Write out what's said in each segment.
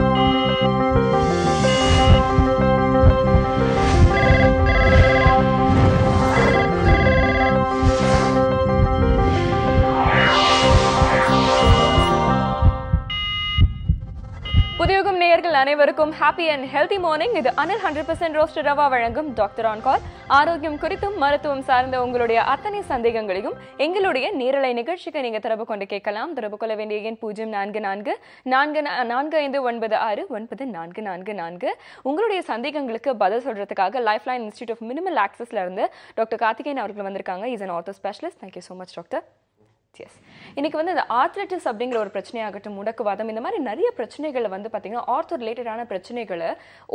Thank you. அனைவருக்கும் happy and healthy morning இது Anil hundred percent roast rava வழங்கும் டாக்டர் ஆன் கால் ஆரோக்கியம் குறித்தும் மருத்துவம் சார்ந்த உங்களுடைய அத்தனை சந்தேகங்களையும் எங்களுடைய நேரலை நிகழ்ச்சிக்கு நீங்கள் தொடர்பு கொண்டு கேட்கலாம் தொடர்பு கொள்ள வேண்டிய எண் பூஜ்ஜியம் நான்கு நான்கு நான்கு நான்கு ஐந்து ஒன்பது ஆறு ஒன்பது நான்கு நான்கு நான்கு உங்களுடைய சந்தேகங்களுக்கு பதில் சொல்கிறதுக்காக life line institute of minimal ஆக்சஸ்ல இருந்து டாக்டர் கார்த்திகேயன் அவர்கள் வந்திருக்காங்க is an ortho specialist thank you so much doctor yes இன்னைக்கு வந்து இந்த ஆத்லட்டிஸ் அப்படிங்கிற ஒரு பிரச்சனையாகட்டும் முடக்குவாதம் இந்த மாதிரி நிறைய பிரச்சனைகளை வந்து பார்த்தீங்கன்னா ஆர்த்தோ ரிலேட்டடான பிரச்சனைகளை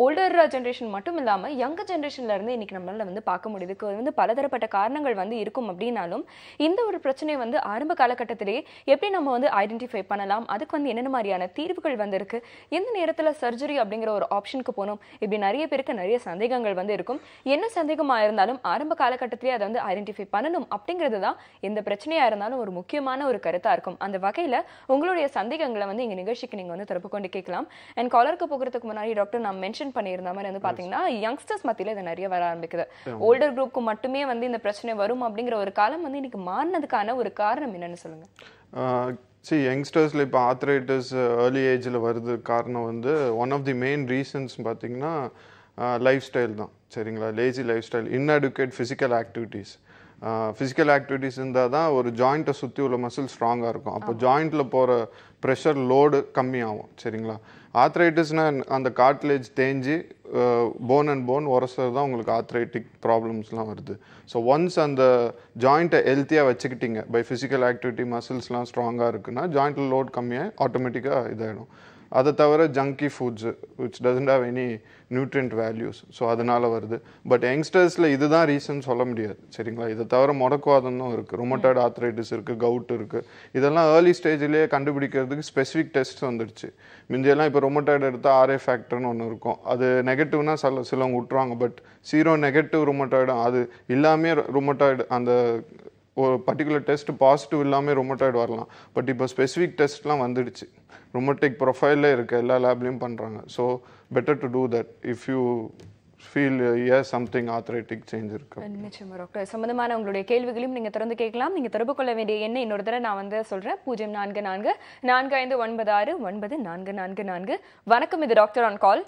ஓல்டர் ஜென்ரேஷன் மட்டும் இல்லாமல் ஜென்ரேஷன்ல ஜென்ரேஷன்லேருந்து இன்னைக்கு நம்மளால் வந்து பார்க்க முடியுது வந்து பலதரப்பட்ட காரணங்கள் வந்து இருக்கும் அப்படின்னாலும் இந்த ஒரு பிரச்சனை வந்து ஆரம்ப காலகட்டத்திலேயே எப்படி நம்ம வந்து ஐடென்டிஃபை பண்ணலாம் அதுக்கு வந்து என்னென்ன மாதிரியான தீர்வுகள் வந்திருக்கு எந்த நேரத்தில் சர்ஜரி அப்படிங்கிற ஒரு ஆப்ஷனுக்கு போகணும் இப்படி நிறைய பேருக்கு நிறைய சந்தேகங்கள் வந்து இருக்கும் என்ன சந்தேகமாக இருந்தாலும் ஆரம்ப காலகட்டத்திலே அதை வந்து ஐடென்டிஃபை பண்ணணும் அப்படிங்கிறது தான் எந்த பிரச்சனையாக இருந்தாலும் ஒரு முக்கியமான ஒரு கருத்தாக இருக்கும் அந்த வகையில் உங்களுடைய சந்தேகங்களை வந்து இங்கே நிகழ்ச்சிக்கு நீங்கள் வந்து தொடர்பு கொண்டு கேட்கலாம் அண்ட் காலருக்கு போகிறதுக்கு முன்னாடி டாக்டர் நான் மென்ஷன் பண்ணியிருந்த மாதிரி வந்து பார்த்தீங்கன்னா யங்ஸ்டர்ஸ் மத்தியில் இது நிறைய வர ஆரம்பிக்குது ஓல்டர் குரூப்க்கு மட்டுமே வந்து இந்த பிரச்சனை வரும் அப்படிங்கிற ஒரு காலம் வந்து இன்னைக்கு மாறினதுக்கான ஒரு காரணம் என்னன்னு சொல்லுங்கள் சி யங்ஸ்டர்ஸில் இப்போ ஆத்ரைட்டிஸ் ஏர்லி ஏஜில் வருது காரணம் வந்து one of the main reasons பார்த்திங்கன்னா லைஃப் ஸ்டைல் தான் சரிங்களா lazy life style inadequate physical activities physical activities இருந்தால் தான் ஒரு ஜாயிண்ட்டை சுற்றி உள்ள மசில் ஸ்ட்ராங்காக இருக்கும் அப்போ ஜாயிண்ட்டில் போகிற ப்ரெஷர் லோடு கம்மியாகும் சரிங்களா ஆத்ரைட்டிஸ்னால் அந்த காட்லேஜ் தேஞ்சி போன் அண்ட் போன் உரசது தான் உங்களுக்கு ஆத்ரைட்டிக் ப்ராப்ளம்ஸ்லாம் வருது ஸோ ஒன்ஸ் அந்த ஜாயிண்ட்டை ஹெல்த்தியாக வச்சுக்கிட்டீங்க பை ஃபிசிக்கல் ஆக்டிவிட்டி மசில்ஸ்லாம் ஸ்ட்ராங்காக இருக்குன்னா ஜாயிண்ட்டில் லோட் கம்மியாக ஆட்டோமேட்டிக்காக இதாகிடும் அதை தவிர junky foods which doesn't have any nutrient values so அதனால் வருது பட் யங்ஸ்டர்ஸில் இதுதான் ரீசன் சொல்ல முடியாது சரிங்களா இதை தவிர முடக்குவாதம்னும் இருக்குது ரொமோட்டாய்டு ஆத்ரைட்டிஸ் இருக்குது கவுட் இருக்குது இதெல்லாம் ஏர்லி ஸ்டேஜ்லேயே கண்டுபிடிக்கிறதுக்கு ஸ்பெசிஃபிக் டெஸ்ட் வந்துடுச்சு மிஞ்சியெல்லாம் இப்போ ரொமோட்டாய்டு எடுத்தால் ஆர்ஏ ஃபேக்டர்னு ஒன்று இருக்கும் அது நெகட்டிவ்னா சில சிலவங்க விட்ருவாங்க பட் சீரோ நெகட்டிவ் ரொமோட்டாய்டும் அது இல்லாமே ரொமோட்டாய்டு அந்த ஒரு பர்டிகுலர் டெஸ்ட் பாசிட்டிவ் இல்லாமல் ரொமோட்டாய்டு வரலாம் பட் இப்போ ஸ்பெசிஃபிக் டெஸ்ட்லாம் வந்துடுச்சு ரொமட்டிக் ப்ரொஃபைலில் இருக்குது எல்லா லேப்லேயும் பண்ணுறாங்க so better to do that if you feel a something arthritic change இருக்கு நிச்சயமா டாக்டர் சம்மந்தமான உங்களுடைய கேள்விகளையும் நீங்கள் திறந்து கேட்கலாம் நீங்கள் தொடர்பு கொள்ள வேண்டிய எண்ணெய் இன்னொரு தடவை நான் வந்து சொல்கிறேன் பூஜ்ஜியம் நான்கு நான்கு நான்கு ஐந்து ஒன்பது ஆறு ஒன்பது நான்கு நான்கு நான்கு வணக்கம் இது doctor on call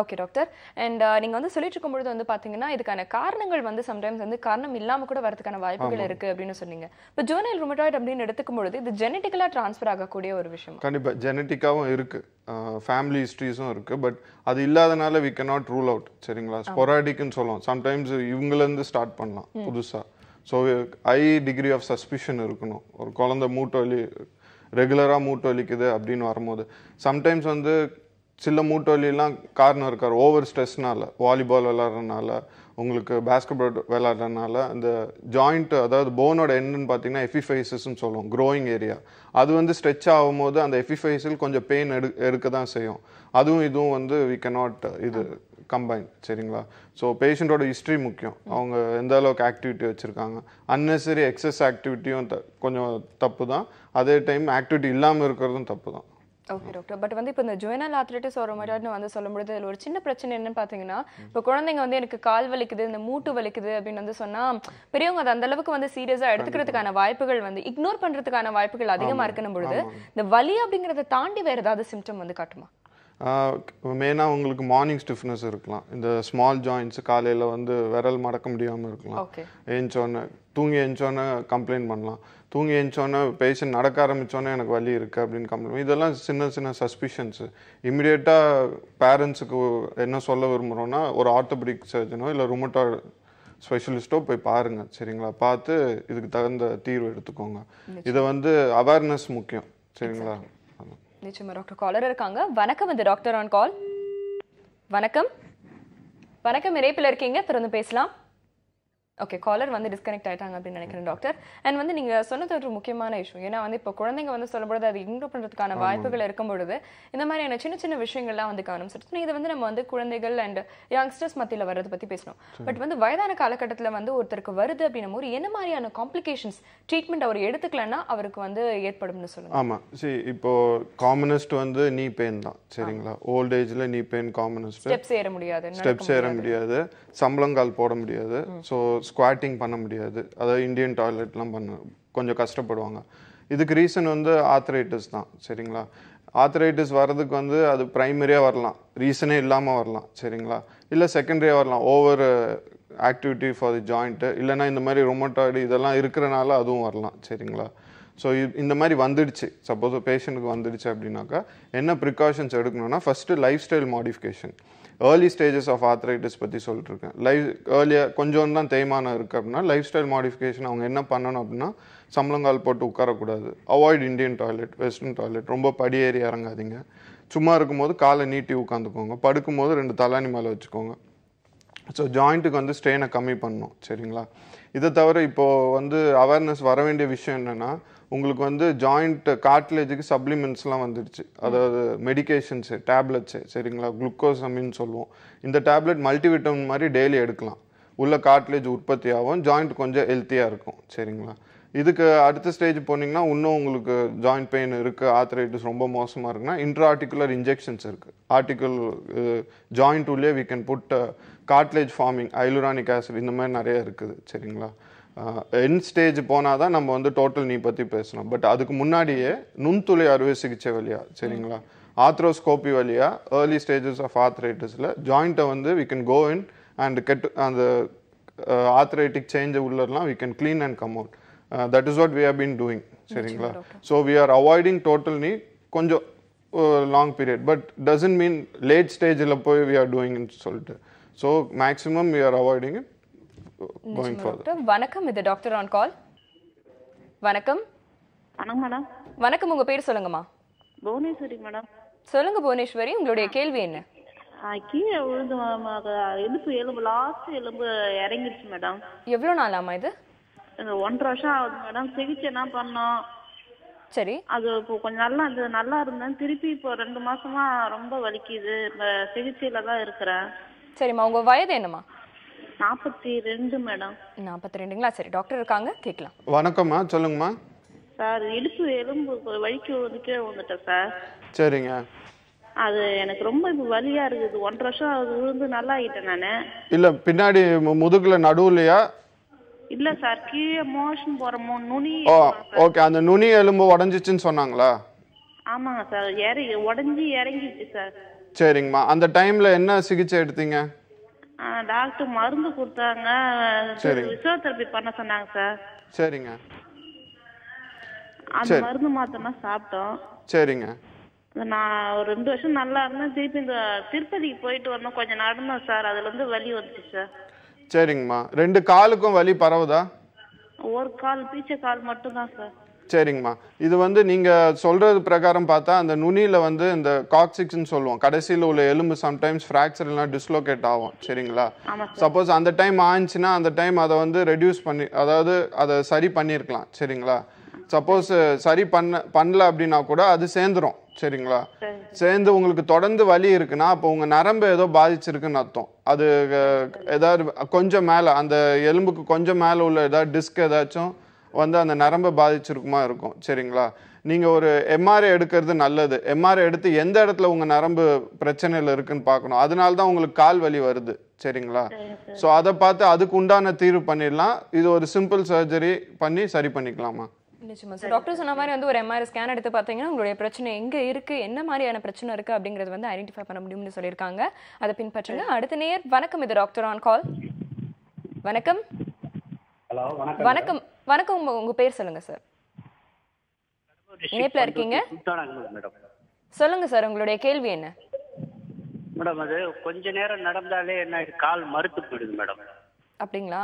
okay doctor and நீங்கள் வந்து சொல்லிட்டு இருக்கும்பொழுது வந்து பார்த்தீங்கன்னா இதுக்கான காரணங்கள் வந்து சம்டைம்ஸ் வந்து காரணம் இல்லாமல் கூட வரதுக்கான வாய்ப்புகள் இருக்குது அப்படின்னு சொன்னீங்க இப்போ ஜோனல் ருமட்டாய்டு அப்படின்னு எடுத்துக்கும் பொழுது இது ஜெனட்டிக்கலாக ட்ரான்ஸ்ஃபர் ஆகக்கூடிய ஒரு விஷயம் கண்டிப்பாக ஜெனட்டிக்காகவும் இருக்குது ஃபேமிலி ஹிஸ்ட்ரிஸும் இருக்குது பட் அது இல்லாதனால we cannot rule out சரிங்களா ஸ்பொராடிக்னு சொல்லலாம் சம்டைம்ஸ் இவங்கலேருந்து ஸ்டார்ட் பண்ணலாம் புதுசாக so high degree of suspicion இருக்கணும் ஒரு குழந்தை மூட்டு வலி ரெகுலராக மூட்டு வலிக்குது அப்படின்னு வரும்போது சம்டைம்ஸ் வந்து சில மூட்டு வலிலாம் காரணம் இருக்கார் ஓவர் ஸ்ட்ரெஸ்னால் வாலிபால் விளாட்றதுனால உங்களுக்கு பேஸ்கெட் பால் விளாட்றதுனால அந்த ஜாயிண்ட் அதாவது போனோட எண்டுன்னு பார்த்தீங்கன்னா எஃபிஃபைசஸ்ன்னு சொல்லுவோம் க்ரோயிங் ஏரியா அது வந்து ஸ்ட்ரெச் ஆகும்போது அந்த எஃபிஃபைஸில் கொஞ்சம் பெயின் எடு எடுக்க தான் செய்யும் அதுவும் இதுவும் வந்து வி நாட் இது கம்பைன் சரிங்களா ஸோ பேஷண்ட்டோட ஹிஸ்ட்ரி முக்கியம் அவங்க எந்த அளவுக்கு ஆக்டிவிட்டி வச்சுருக்காங்க அன்னெசரி எக்ஸஸ் ஆக்டிவிட்டியும் த கொஞ்சம் தப்பு தான் அதே டைம் ஆக்டிவிட்டி இல்லாமல் இருக்கிறதும் தப்பு தான் ஓகே டாக்டர் பட் வந்து இப்போ இந்த ஜுவனல் ஆத்லட்டிஸ் ஒரோமேட்டாட்னு வந்து சொல்லும்பொழுது ஒரு சின்ன பிரச்சனை என்னன்னு பார்த்தீங்கன்னா இப்போ குழந்தைங்க வந்து எனக்கு கால் வலிக்குது இந்த மூட்டு வலிக்குது அப்படின்னு வந்து சொன்னால் பெரியவங்க அது அந்த அளவுக்கு வந்து சீரியஸாக எடுத்துக்கிறதுக்கான வாய்ப்புகள் வந்து இக்னோர் பண்ணுறதுக்கான வாய்ப்புகள் அதிகமாக இருக்கணும் பொழுது இந்த வலி அப்படிங்கிறத தாண்டி வேறு ஏதாவது சிம்டம் வந்து காட்டுமா மெயினாக உங்களுக்கு மார்னிங் ஸ்டிஃப்னஸ் இருக்கலாம் இந்த ஸ்மால் ஜாயின்ஸ் காலையில் வந்து விரல் மடக்க முடியாமல் இருக்கலாம் ஏஞ்சோன்னு தூங்கி ஏஞ்சோன்னு கம்ப்ளைண்ட் பண்ணலாம் தூங்கி எழுந்தோன்னே பேஷண்ட் நடக்க ஆரம்பித்தோன்னே எனக்கு வழி இருக்குது அப்படின்னு கம்ப்ளைண்ட் இதெல்லாம் சின்ன சின்ன சஸ்பிஷன்ஸு இமிடியேட்டாக பேரண்ட்ஸுக்கு என்ன சொல்ல விரும்புகிறோன்னா ஒரு ஆர்த்தோபடிக் சர்ஜனோ இல்லை ருமட்டோ ஸ்பெஷலிஸ்ட்டோ போய் பாருங்கள் சரிங்களா பார்த்து இதுக்கு தகுந்த தீர்வு எடுத்துக்கோங்க இதை வந்து அவேர்னஸ் முக்கியம் சரிங்களா நிச்சயமாக டாக்டர் காலர் இருக்காங்க வணக்கம் வந்து டாக்டர் ஆன் கால் வணக்கம் வணக்கம் இறைப்பில் இருக்கீங்க திறந்து பேசலாம் ஓகே காலர் வந்து டிஸ்கனெக்ட் ஆகிட்டாங்க அப்படின்னு நினைக்கிறேன் டாக்டர் அண்ட் வந்து நீங்கள் சொன்னது ஒரு முக்கியமான இஷ்யூ ஏன்னா வந்து இப்போ குழந்தைங்க வந்து சொல்லும்பொழுது அது இம்ப்ரூவ் பண்ணுறதுக்கான வாய்ப்புகள் பொழுது இந்த மாதிரியான சின்ன சின்ன விஷயங்கள்லாம் வந்து காணும் சார் இது வந்து நம்ம வந்து குழந்தைகள் அண்ட் யங்ஸ்டர்ஸ் மத்தியில் வர்றதை பற்றி பேசணும் பட் வந்து வயதான காலகட்டத்தில் வந்து ஒருத்தருக்கு வருது அப்படின்னும் போது என்ன மாதிரியான காம்ப்ளிகேஷன்ஸ் ட்ரீட்மெண்ட் அவர் எடுத்துக்கலன்னா அவருக்கு வந்து ஏற்படும்னு சொல்லுங்கள் ஆமாம் சரி இப்போ காமனஸ்ட் வந்து நீ பெயின் தான் சரிங்களா ஓல்ட் ஏஜில் நீ பெயின் காமனஸ்ட் ஸ்டெப்ஸ் ஏற முடியாது ஸ்டெப்ஸ் ஏற முடியாது சம்பளங்கால் போட முடியாது ஸோ ஸ்குவாட்டிங் பண்ண முடியாது அதாவது இந்தியன் டாய்லெட்லாம் பண்ண கொஞ்சம் கஷ்டப்படுவாங்க இதுக்கு ரீசன் வந்து ஆத்ரைட்டிஸ் தான் சரிங்களா ஆத்ரைட்டிஸ் வர்றதுக்கு வந்து அது ப்ரைமரியாக வரலாம் ரீசனே இல்லாமல் வரலாம் சரிங்களா இல்லை செகண்டரியாக வரலாம் over activity for the joint இல்லைனா இந்த மாதிரி ரொமோட்டாய்டு இதெல்லாம் இருக்கிறனால அதுவும் வரலாம் சரிங்களா ஸோ இந்த மாதிரி வந்துடுச்சு சப்போஸ் பேஷண்ட்டுக்கு வந்துடுச்சு அப்படின்னாக்கா என்ன ப்ரிகாஷன்ஸ் எடுக்கணும்னா first life style modification early stages of arthritis பற்றி சொல்லிட்டுருக்கேன் லைஃப் ஏர்லியாக கொஞ்சம் தான் தேய்மானம் இருக்குது அப்படின்னா லைஃப் ஸ்டைல் மாடிஃபிகேஷன் அவங்க என்ன பண்ணணும் அப்படின்னா சம்பளங்கால் போட்டு உட்காரக்கூடாது avoid Indian toilet western toilet ரொம்ப படி ஏறி இறங்காதீங்க சும்மா இருக்கும்போது காலை நீட்டி உட்காந்துக்கோங்க படுக்கும்போது ரெண்டு தலாணி மேலே வச்சுக்கோங்க ஸோ ஜாயிண்ட்டுக்கு வந்து ஸ்ட்ரெயினை கம்மி பண்ணணும் சரிங்களா இதை தவிர இப்போது வந்து அவேர்னஸ் வர வேண்டிய விஷயம் என்னென்னா உங்களுக்கு வந்து ஜாயிண்ட் கார்ட்லேஜுக்கு சப்ளிமெண்ட்ஸ்லாம் வந்துடுச்சு அதாவது மெடிகேஷன்ஸு டேப்லெட்ஸு சரிங்களா குளுக்கோஸ் அமின்னு சொல்லுவோம் இந்த டேப்லெட் மல்டிவிட்டமின் மாதிரி டெய்லி எடுக்கலாம் உள்ள கார்ட்லேஜ் உற்பத்தி ஆகும் ஜாயிண்ட் கொஞ்சம் ஹெல்த்தியாக இருக்கும் சரிங்களா இதுக்கு அடுத்த ஸ்டேஜ் போனீங்கன்னா இன்னும் உங்களுக்கு ஜாயிண்ட் பெயின் இருக்குது ஆத்ரைட்டிஸ் ரொம்ப மோசமாக இருக்குன்னா ஆர்டிகுலர் இன்ஜெக்ஷன்ஸ் இருக்குது ஆர்டிகுல் ஜாயிண்ட் உள்ளே we can put cartilage forming hyaluronic acid இந்த மாதிரி நிறைய இருக்குது சரிங்களா என் ஸ்டேஜ் போனால் தான் நம்ம வந்து டோட்டல் நீ பற்றி பேசலாம் பட் அதுக்கு முன்னாடியே நுண்துளை அறுவை சிகிச்சை வழியாக சரிங்களா ஆத்ரோஸ்கோபி வழியாக ஏர்லி ஸ்டேஜஸ் ஆஃப் ஆத்ரைட்டிஸில் ஜாயிண்ட்டை வந்து we can go in and get அந்த ஆத்ரைட்டிக் சேஞ்சு உள்ளலாம் we can clean and come out that is what we have been doing சரிங்களா so we are avoiding total knee கொஞ்சம் long period but doesn't mean late ஸ்டேஜில் போய் we are டூயிங்னு சொல்லிட்டு so maximum we are avoiding it going further வணக்கம் இது doctor on கால் வணக்கம் வணக்கம் மேடம் வணக்கம் உங்க பேர் சொல்லுங்கம்மா புவனேஸ்வரி மேடம் சொல்லுங்க புவனேஸ்வரி உங்களுடைய கேள்வி என்ன கீழே விழுந்து எலும்பு எலும்பு லாஸ்ட் எலும்பு இறங்கிடுச்சு மேடம் எவ்வளோ நாளாமா இது ஒன்றரை வருஷம் ஆகுது மேடம் சிகிச்சை சிகிச்சைனா பண்ணோம் சரி அது இப்போ கொஞ்சம் நல்லா இருந்தது நல்லா இருந்தேன் திருப்பி இப்போ ரெண்டு மாசமா ரொம்ப வலிக்குது சிகிச்சையில தான் இருக்கிறேன் சரிம்மா உங்க வயது என்னம்மா நாற்பத்தி ரெண்டு மேடம் நாற்பத்தி ரெண்டுங்களா சரி டாக்டர் இருக்காங்க கேட்கலாம் வணக்கம்மா சொல்லுங்கம்மா சார் இடுப்பு எலும்பு வழிக்கு வந்து கீழே விழுந்துட்டேன் சார் சரிங்க அது எனக்கு ரொம்ப இப்போ வலியா இருக்குது ஒன்றரை வருஷம் அது விழுந்து நல்லா ஆகிட்டேன் நான் இல்ல பின்னாடி மு- முதுகுல நடுவுலையா இல்ல சார் கீழே மோஷன் போற மோ நுனி ஓகே அந்த நுனி எலும்பு உடஞ்சிச்சுன்னு சொன்னாங்களா ஆமாங்க சார் இறங்கி உடஞ்சி இறங்கிச்சு சார் சரிங்கம்மா அந்த டைம்ல என்ன சிகிச்சை எடுத்தீங்க டாக்டர் மருந்து கொடுத்தாங்க விசோதெரபி பண்ண சொன்னாங்க சார் சரிங்க அந்த மருந்து மாத்தனா சாப்பிட்டோம் சரிங்க நான் ஒரு ரெண்டு வருஷம் நல்லா இருந்தேன் திருப்பி இந்த திருப்பதிக்கு போயிட்டு வரணும் கொஞ்சம் நடந்தோம் சார் அதுல இருந்து வலி வந்துச்சு சார் சரிங்கம்மா ரெண்டு காலுக்கும் வலி பரவுதா ஒரு கால் பீச்ச கால் மட்டும் தான் சார் சரிங்கம்மா இது வந்து நீங்கள் சொல்கிறது பிரகாரம் பார்த்தா அந்த நுனியில் வந்து இந்த காக்சிக்ஸ்னு சொல்லுவோம் கடைசியில் உள்ள எலும்பு சம்டைம்ஸ் ஃப்ராக்சர் எல்லாம் டிஸ்லோகேட் ஆகும் சரிங்களா சப்போஸ் அந்த டைம் ஆயிடுச்சுன்னா அந்த டைம் அதை வந்து ரெடியூஸ் பண்ணி அதாவது அதை சரி பண்ணியிருக்கலாம் சரிங்களா சப்போஸ் சரி பண்ண பண்ணல அப்படின்னா கூட அது சேர்ந்துடும் சரிங்களா சேர்ந்து உங்களுக்கு தொடர்ந்து வலி இருக்குன்னா அப்போ உங்கள் நரம்பு ஏதோ பாதிச்சிருக்குன்னு அர்த்தம் அது ஏதாவது கொஞ்சம் மேலே அந்த எலும்புக்கு கொஞ்சம் மேலே உள்ள ஏதாவது டிஸ்க் ஏதாச்சும் வந்து அந்த நரம்பை பாதிச்சிருக்குமா இருக்கும் சரிங்களா நீங்கள் ஒரு எம்ஆர்ஐ எடுக்கிறது நல்லது எம்ஆர்ஐ எடுத்து எந்த இடத்துல உங்கள் நரம்பு பிரச்சனையில் இருக்குன்னு பார்க்கணும் அதனால தான் உங்களுக்கு கால் வலி வருது சரிங்களா ஸோ அதை பார்த்து அதுக்கு உண்டான தீர்வு பண்ணிடலாம் இது ஒரு சிம்பிள் சர்ஜரி பண்ணி சரி பண்ணிக்கலாமா நிச்சயமா சார் டாக்டர் சொன்ன மாதிரி வந்து ஒரு எம்ஆர்ஐ ஸ்கேன் எடுத்து பார்த்தீங்கன்னா உங்களுடைய பிரச்சனை எங்கே இருக்குது என்ன மாதிரியான பிரச்சனை இருக்குது அப்படிங்கிறது வந்து ஐடென்டிஃபை பண்ண முடியும்னு சொல்லியிருக்காங்க அதை பின்பற்றுங்க அடுத்த நேர் வணக்கம் இது டாக்டர் ஆன் கால் வணக்கம் ஹலோ வணக்கம் வணக்கம் வணக்கம் உங்க பேர் சொல்லுங்க சார் நேப்ல இருக்கீங்க மேடம் சொல்லுங்க சார் உங்களுடைய கேள்வி என்ன மேடம் அது கொஞ்ச நேரம் நடந்தாலே என்ன கால் மறுத்து போயிடுது மேடம் அப்படிங்களா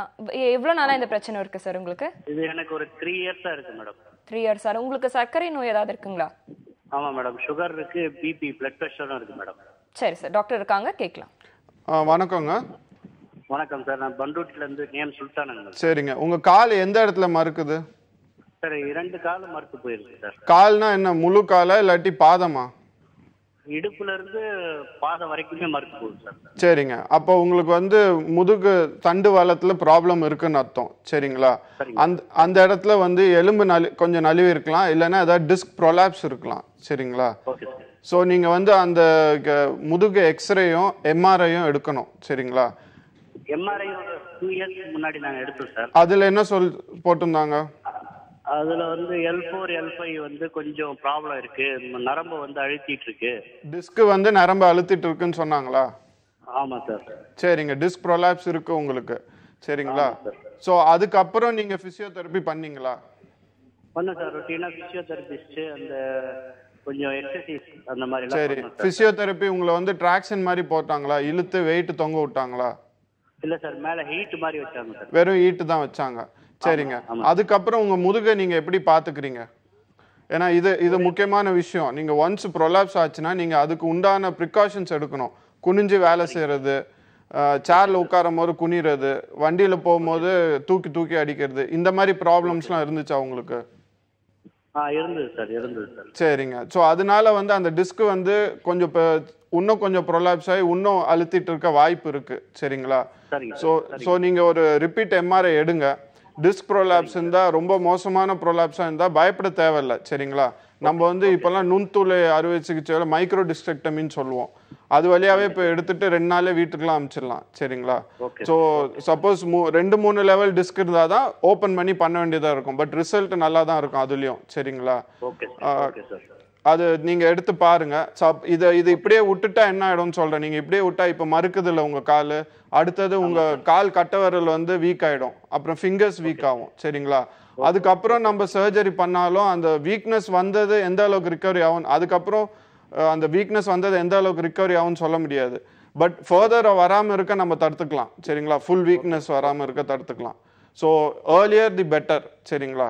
எவ்வளவு நாளா இந்த பிரச்சனை இருக்கு சார் உங்களுக்கு இது எனக்கு ஒரு த்ரீ இயர்ஸா இருக்கு மேடம் த்ரீ இயர்ஸ் சார் உங்களுக்கு சர்க்கரை நோய் ஏதாவது இருக்குங்களா ஆமா மேடம் சுகர் இருக்கு பிபி பிளட் பிரஷரும் இருக்கு மேடம் சரி சார் டாக்டர் இருக்காங்க கேட்கலாம் வணக்கங்க வணக்கம் சார் நான் இருந்து நேம் சுல்தானுங்க சரிங்க உங்கள் கால் எந்த இடத்துல மறுக்குது சார் இரண்டு கால் மறுத்து போயிருக்கு சார் கால்னா என்ன முழு காலா இல்லாட்டி பாதமா இடுப்புல இருந்து பாதம் வரைக்குமே மறுத்து போகுது சார் சரிங்க அப்போ உங்களுக்கு வந்து முதுகு தண்டு வளத்துல ப்ராப்ளம் இருக்குன்னு அர்த்தம் சரிங்களா அந்த அந்த இடத்துல வந்து எலும்பு நலி கொஞ்சம் நழுவி இருக்கலாம் இல்லைன்னா ஏதாவது டிஸ்க் ப்ரொலாப்ஸ் இருக்கலாம் சரிங்களா ஸோ நீங்கள் வந்து அந்த முதுகு எக்ஸ்ரேயும் எம்ஆர்ஐயும் எடுக்கணும் சரிங்களா எம்ஆர்ஐ டூ இயர்ஸ் முன்னாடி நாங்க எடுத்தோம் சார் அதுல என்ன சொல் போட்டிருந்தாங்க அதுல வந்து எல் ஃபோர் எல் ஃபைவ் வந்து கொஞ்சம் ப்ராப்ளம் இருக்கு நரம்பு வந்து அழுத்திட்டு இருக்கு டிஸ்க் வந்து நரம்பு அழுத்திட்டு இருக்குன்னு சொன்னாங்களா ஆமா சார் சரிங்க டிஸ்க் ப்ரொலாப்ஸ் இருக்கு உங்களுக்கு சரிங்களா ஸோ அதுக்கப்புறம் நீங்க பிசியோதெரப்பி பண்ணீங்களா பண்ண சார் ரொட்டீனா பிசியோதெரபிஸ்ட் அந்த கொஞ்சம் எக்ஸசைஸ் அந்த மாதிரி சரி பிசியோதெரப்பி உங்களை வந்து ட்ராக்ஷன் மாதிரி போட்டாங்களா இழுத்து வெயிட் தொங்க விட்டாங்களா இல்ல சார் மேல ஹீட் மாதிரி வச்சாங்க சார் வெறும் ஹீட் தான் வச்சாங்க சரிங்க அதுக்கப்புறம் உங்க முதுகை நீங்க எப்படி பாத்துக்கிறீங்க ஏன்னா இது இது முக்கியமான விஷயம் நீங்க ஒன்ஸ் ப்ரொலாப்ஸ் ஆச்சுன்னா நீங்க அதுக்கு உண்டான ப்ரிகாஷன்ஸ் எடுக்கணும் குனிஞ்சு வேலை செய்யறது சேர்ல உட்காரும் போது குனிறது வண்டியில போகும்போது தூக்கி தூக்கி அடிக்கிறது இந்த மாதிரி ப்ராப்ளம்ஸ்லாம் இருந்துச்சா உங்களுக்கு இருந்தது சார் இருந்தது சரிங்க ஸோ அதனால வந்து அந்த டிஸ்க் வந்து கொஞ்சம் இன்னும் கொஞ்சம் ப்ரொலாப்ஸ் ஆகி இன்னும் அழுத்திட்டு இருக்க வாய்ப்பு இருக்கு சரிங்களா ஸோ ஸோ நீங்கள் ஒரு ரிப்பீட் எம்ஆர்ஐ எடுங்க டிஸ்க் ப்ரொலாப்ஸ் இருந்தால் ரொம்ப மோசமான ப்ரொலாப்ஸாக இருந்தால் பயப்பட தேவையில்ல சரிங்களா நம்ம வந்து இப்போல்லாம் நுண்தூள் அறுவை சிகிச்சையில மைக்ரோ டிஸ்ட்ரக்டமின்னு சொல்லுவோம் அது வழியாவே இப்போ எடுத்துட்டு ரெண்டு நாளே வீட்டுக்குலாம் அமைச்சிடலாம் சரிங்களா ஸோ சப்போஸ் மூ ரெண்டு மூணு லெவல் டிஸ்க் இருந்தால் தான் ஓப்பன் பண்ணி பண்ண வேண்டியதாக இருக்கும் பட் ரிசல்ட் நல்லா தான் இருக்கும் அதுலேயும் சரிங்களா அது நீங்கள் எடுத்து பாருங்கள் சப் இதை இது இப்படியே விட்டுட்டா என்ன ஆகிடும்னு சொல்கிறேன் நீங்கள் இப்படியே விட்டா இப்போ மறுக்குதில்ல உங்கள் கால் அடுத்தது உங்கள் கால் கட்ட வந்து வீக் ஆகிடும் அப்புறம் ஃபிங்கர்ஸ் வீக் ஆகும் சரிங்களா அதுக்கப்புறம் நம்ம சர்ஜரி பண்ணாலும் அந்த வீக்னஸ் வந்தது எந்த அளவுக்கு ரிக்கவரி ஆகும் அதுக்கப்புறம் அந்த வீக்னஸ் வந்தது எந்த அளவுக்கு ரிக்கவரி ஆகும்னு சொல்ல முடியாது பட் ஃபர்தராக வராமல் இருக்க நம்ம தடுத்துக்கலாம் சரிங்களா ஃபுல் வீக்னஸ் வராமல் இருக்க தடுத்துக்கலாம் ஸோ ஏர்லியர் தி பெட்டர் சரிங்களா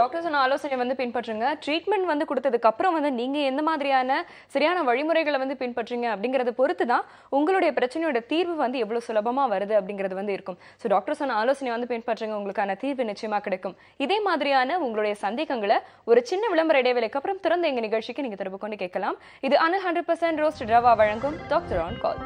டாக்டர் சொன்ன ஆலோசனை வந்து பின்பற்றுங்க ட்ரீட்மெண்ட் வந்து கொடுத்ததுக்கு அப்புறம் வந்து நீங்க எந்த மாதிரியான சரியான வழிமுறைகளை வந்து பின்பற்றுங்க அப்படிங்கறத பொறுத்து தான் உங்களுடைய பிரச்சனையோட தீர்வு வந்து எவ்வளவு சுலபமா வருது அப்படிங்கிறது வந்து இருக்கும் ஸோ டாக்டர் சொன்ன ஆலோசனை வந்து பின்பற்றுங்க உங்களுக்கான தீர்வு நிச்சயமா கிடைக்கும் இதே மாதிரியான உங்களுடைய சந்தேகங்களை ஒரு சின்ன விளம்பர இடைவெளிக்கு அப்புறம் திறந்த எங்க நிகழ்ச்சிக்கு நீங்க தொடர்பு கொண்டு கேட்கலாம் இது Anil hundred percent roast rava வழங்கும் doctor on call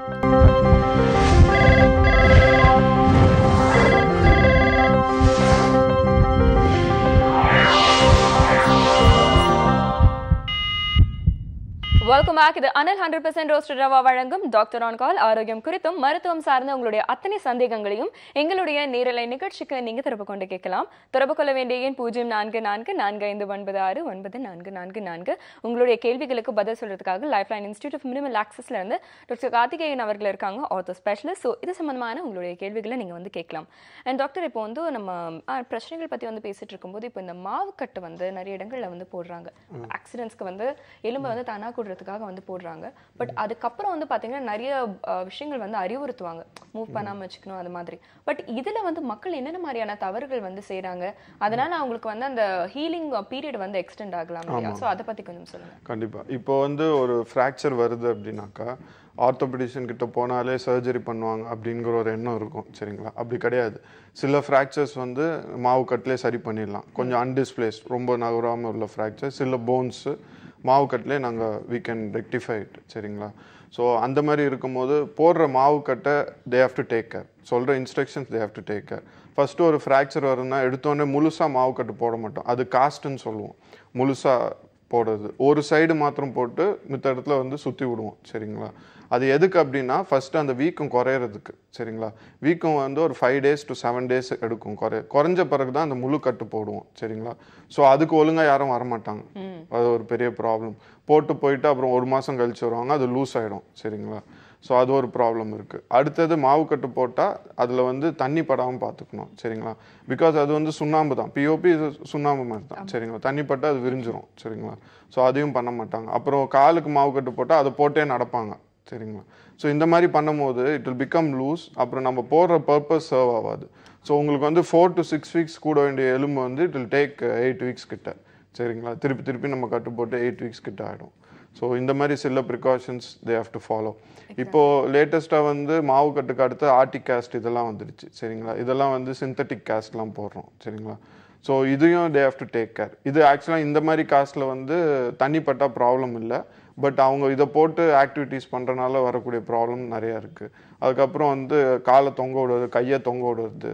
welcome back இது Anil hundred percent roasted rava வழங்கும் டாக்டர் ஆன் கால் ஆரோக்கியம் குறித்தும் மருத்துவம் சார்ந்த உங்களுடைய அத்தனை சந்தேகங்களையும் எங்களுடைய நேரலை நிகழ்ச்சிக்கு நீங்க தொடர்பு கொண்டு கேட்கலாம் தொடர்பு கொள்ள வேண்டிய எண் பூஜ்ஜியம் நான்கு நான்கு நான்கு ஐந்து ஒன்பது ஆறு ஒன்பது நான்கு நான்கு நான்கு உங்களுடைய கேள்விகளுக்கு பதில் சொல்றதுக்காக life line institute of minimal ஆக்சஸ்ல இருந்து டாக்டர் கார்த்திகேயன் அவர்கள் இருக்காங்க ஆர்த்தோ ஸ்பெஷலிஸ்ட் ஸோ இது சம்மந்தமான உங்களுடைய கேள்விகளை நீங்க வந்து கேட்கலாம் அண்ட் டாக்டர் இப்போ வந்து நம்ம பிரச்சனைகள் பத்தி வந்து பேசிட்டு இருக்கும்போது இப்போ இந்த மாவுக்கட்டு வந்து நிறைய இடங்கள்ல வந்து போடுறாங்க ஆக்சிடென்ட்ஸ்க்கு வந்து எலும்பை வந்து தானாக கூடுறது பண்ணுறதுக்காக வந்து போடுறாங்க பட் அதுக்கப்புறம் வந்து பார்த்தீங்கன்னா நிறைய விஷயங்கள் வந்து அறிவுறுத்துவாங்க மூவ் பண்ணாமல் வச்சுக்கணும் அது மாதிரி பட் இதில் வந்து மக்கள் என்னென்ன மாதிரியான தவறுகள் வந்து செய்கிறாங்க அதனால் அவங்களுக்கு வந்து அந்த ஹீலிங் பீரியட் வந்து எக்ஸ்டெண்ட் ஆகலாம் ஸோ அதை பற்றி கொஞ்சம் சொல்லுங்கள் கண்டிப்பாக இப்போ வந்து ஒரு ஃப்ராக்சர் வருது அப்படின்னாக்கா ஆர்த்தோபெடிஷன் கிட்ட போனாலே சர்ஜரி பண்ணுவாங்க அப்படிங்கிற ஒரு எண்ணம் இருக்கும் சரிங்களா அப்படி கிடையாது சில ஃப்ராக்சர்ஸ் வந்து மாவு கட்டிலே சரி பண்ணிடலாம் கொஞ்சம் அன்டிஸ்பிளேஸ் ரொம்ப நகராமல் உள்ள ஃப்ராக்சர் சில போன்ஸு மாவு நாங்கள் வி கேன் ரெக்டிஃபை இட் சரிங்களா ஸோ அந்த மாதிரி இருக்கும்போது போடுற மாவு கட்டை they have to take care சொல்கிற instructions they have to take care first ஒரு ஃப்ராக்சர் வருதுன்னா எடுத்தோடனே முழுசாக மாவு கட்டு போட மாட்டோம் அது காஸ்ட்டுன்னு சொல்லுவோம் முழுசாக போடுறது ஒரு சைடு மாத்திரம் போட்டு மித்த இடத்துல வந்து சுற்றி விடுவோம் சரிங்களா அது எதுக்கு அப்படின்னா ஃபஸ்ட்டு அந்த வீக்கம் குறையிறதுக்கு சரிங்களா வீக்கம் வந்து ஒரு five days to seven days எடுக்கும் குறை குறைஞ்ச பிறகு தான் அந்த முழு கட்டு போடுவோம் சரிங்களா ஸோ அதுக்கு ஒழுங்காக யாரும் வரமாட்டாங்க அது ஒரு பெரிய ப்ராப்ளம் போட்டு போயிட்டு அப்புறம் ஒரு மாதம் கழிச்சு வருவாங்க அது லூஸ் ஆகிடும் சரிங்களா ஸோ அது ஒரு ப்ராப்ளம் இருக்குது அடுத்தது மாவு கட்டு போட்டால் அதில் வந்து தண்ணி படாமல் பார்த்துக்கணும் சரிங்களா பிகாஸ் அது வந்து சுண்ணாம்பு தான் பிஓபி இது சுண்ணாம்பு மாதிரி தான் சரிங்களா தண்ணி பட்டால் அது விரிஞ்சிரும் சரிங்களா ஸோ அதையும் பண்ண மாட்டாங்க அப்புறம் காலுக்கு மாவு கட்டு போட்டால் அதை போட்டே நடப்பாங்க சரிங்களா ஸோ இந்த மாதிரி பண்ணும்போது இட் வில் பிகம் லூஸ் அப்புறம் நம்ம போடுற பர்பஸ் சர்வ் ஆகாது ஸோ உங்களுக்கு வந்து ஃபோர் டு சிக்ஸ் வீக்ஸ் கூட வேண்டிய எலும்பு வந்து it will take eight weeks கிட்ட சரிங்களா திருப்பி திருப்பி நம்ம கட்டு போட்டு எயிட் வீக்ஸ் கிட்ட ஆகிடும் ஸோ இந்த மாதிரி சில precautions they have to follow இப்போது லேட்டஸ்ட்டாக வந்து மாவு கட்டுக்கு அடுத்து ஆர்டிக் காஸ்ட் இதெல்லாம் வந்துடுச்சு சரிங்களா இதெல்லாம் வந்து சிந்தட்டிக் காஸ்ட்லாம் போடுறோம் சரிங்களா ஸோ இதையும் they have to take care இது ஆக்சுவலாக இந்த மாதிரி காஸ்ட்டில் வந்து தண்ணி ப்ராப்ளம் இல்லை பட் அவங்க இதை போட்டு ஆக்டிவிட்டீஸ் பண்ணுறனால வரக்கூடிய ப்ராப்ளம் நிறையா இருக்குது அதுக்கப்புறம் வந்து காலை தொங்க விடுவது கையை தொங்க விடுறது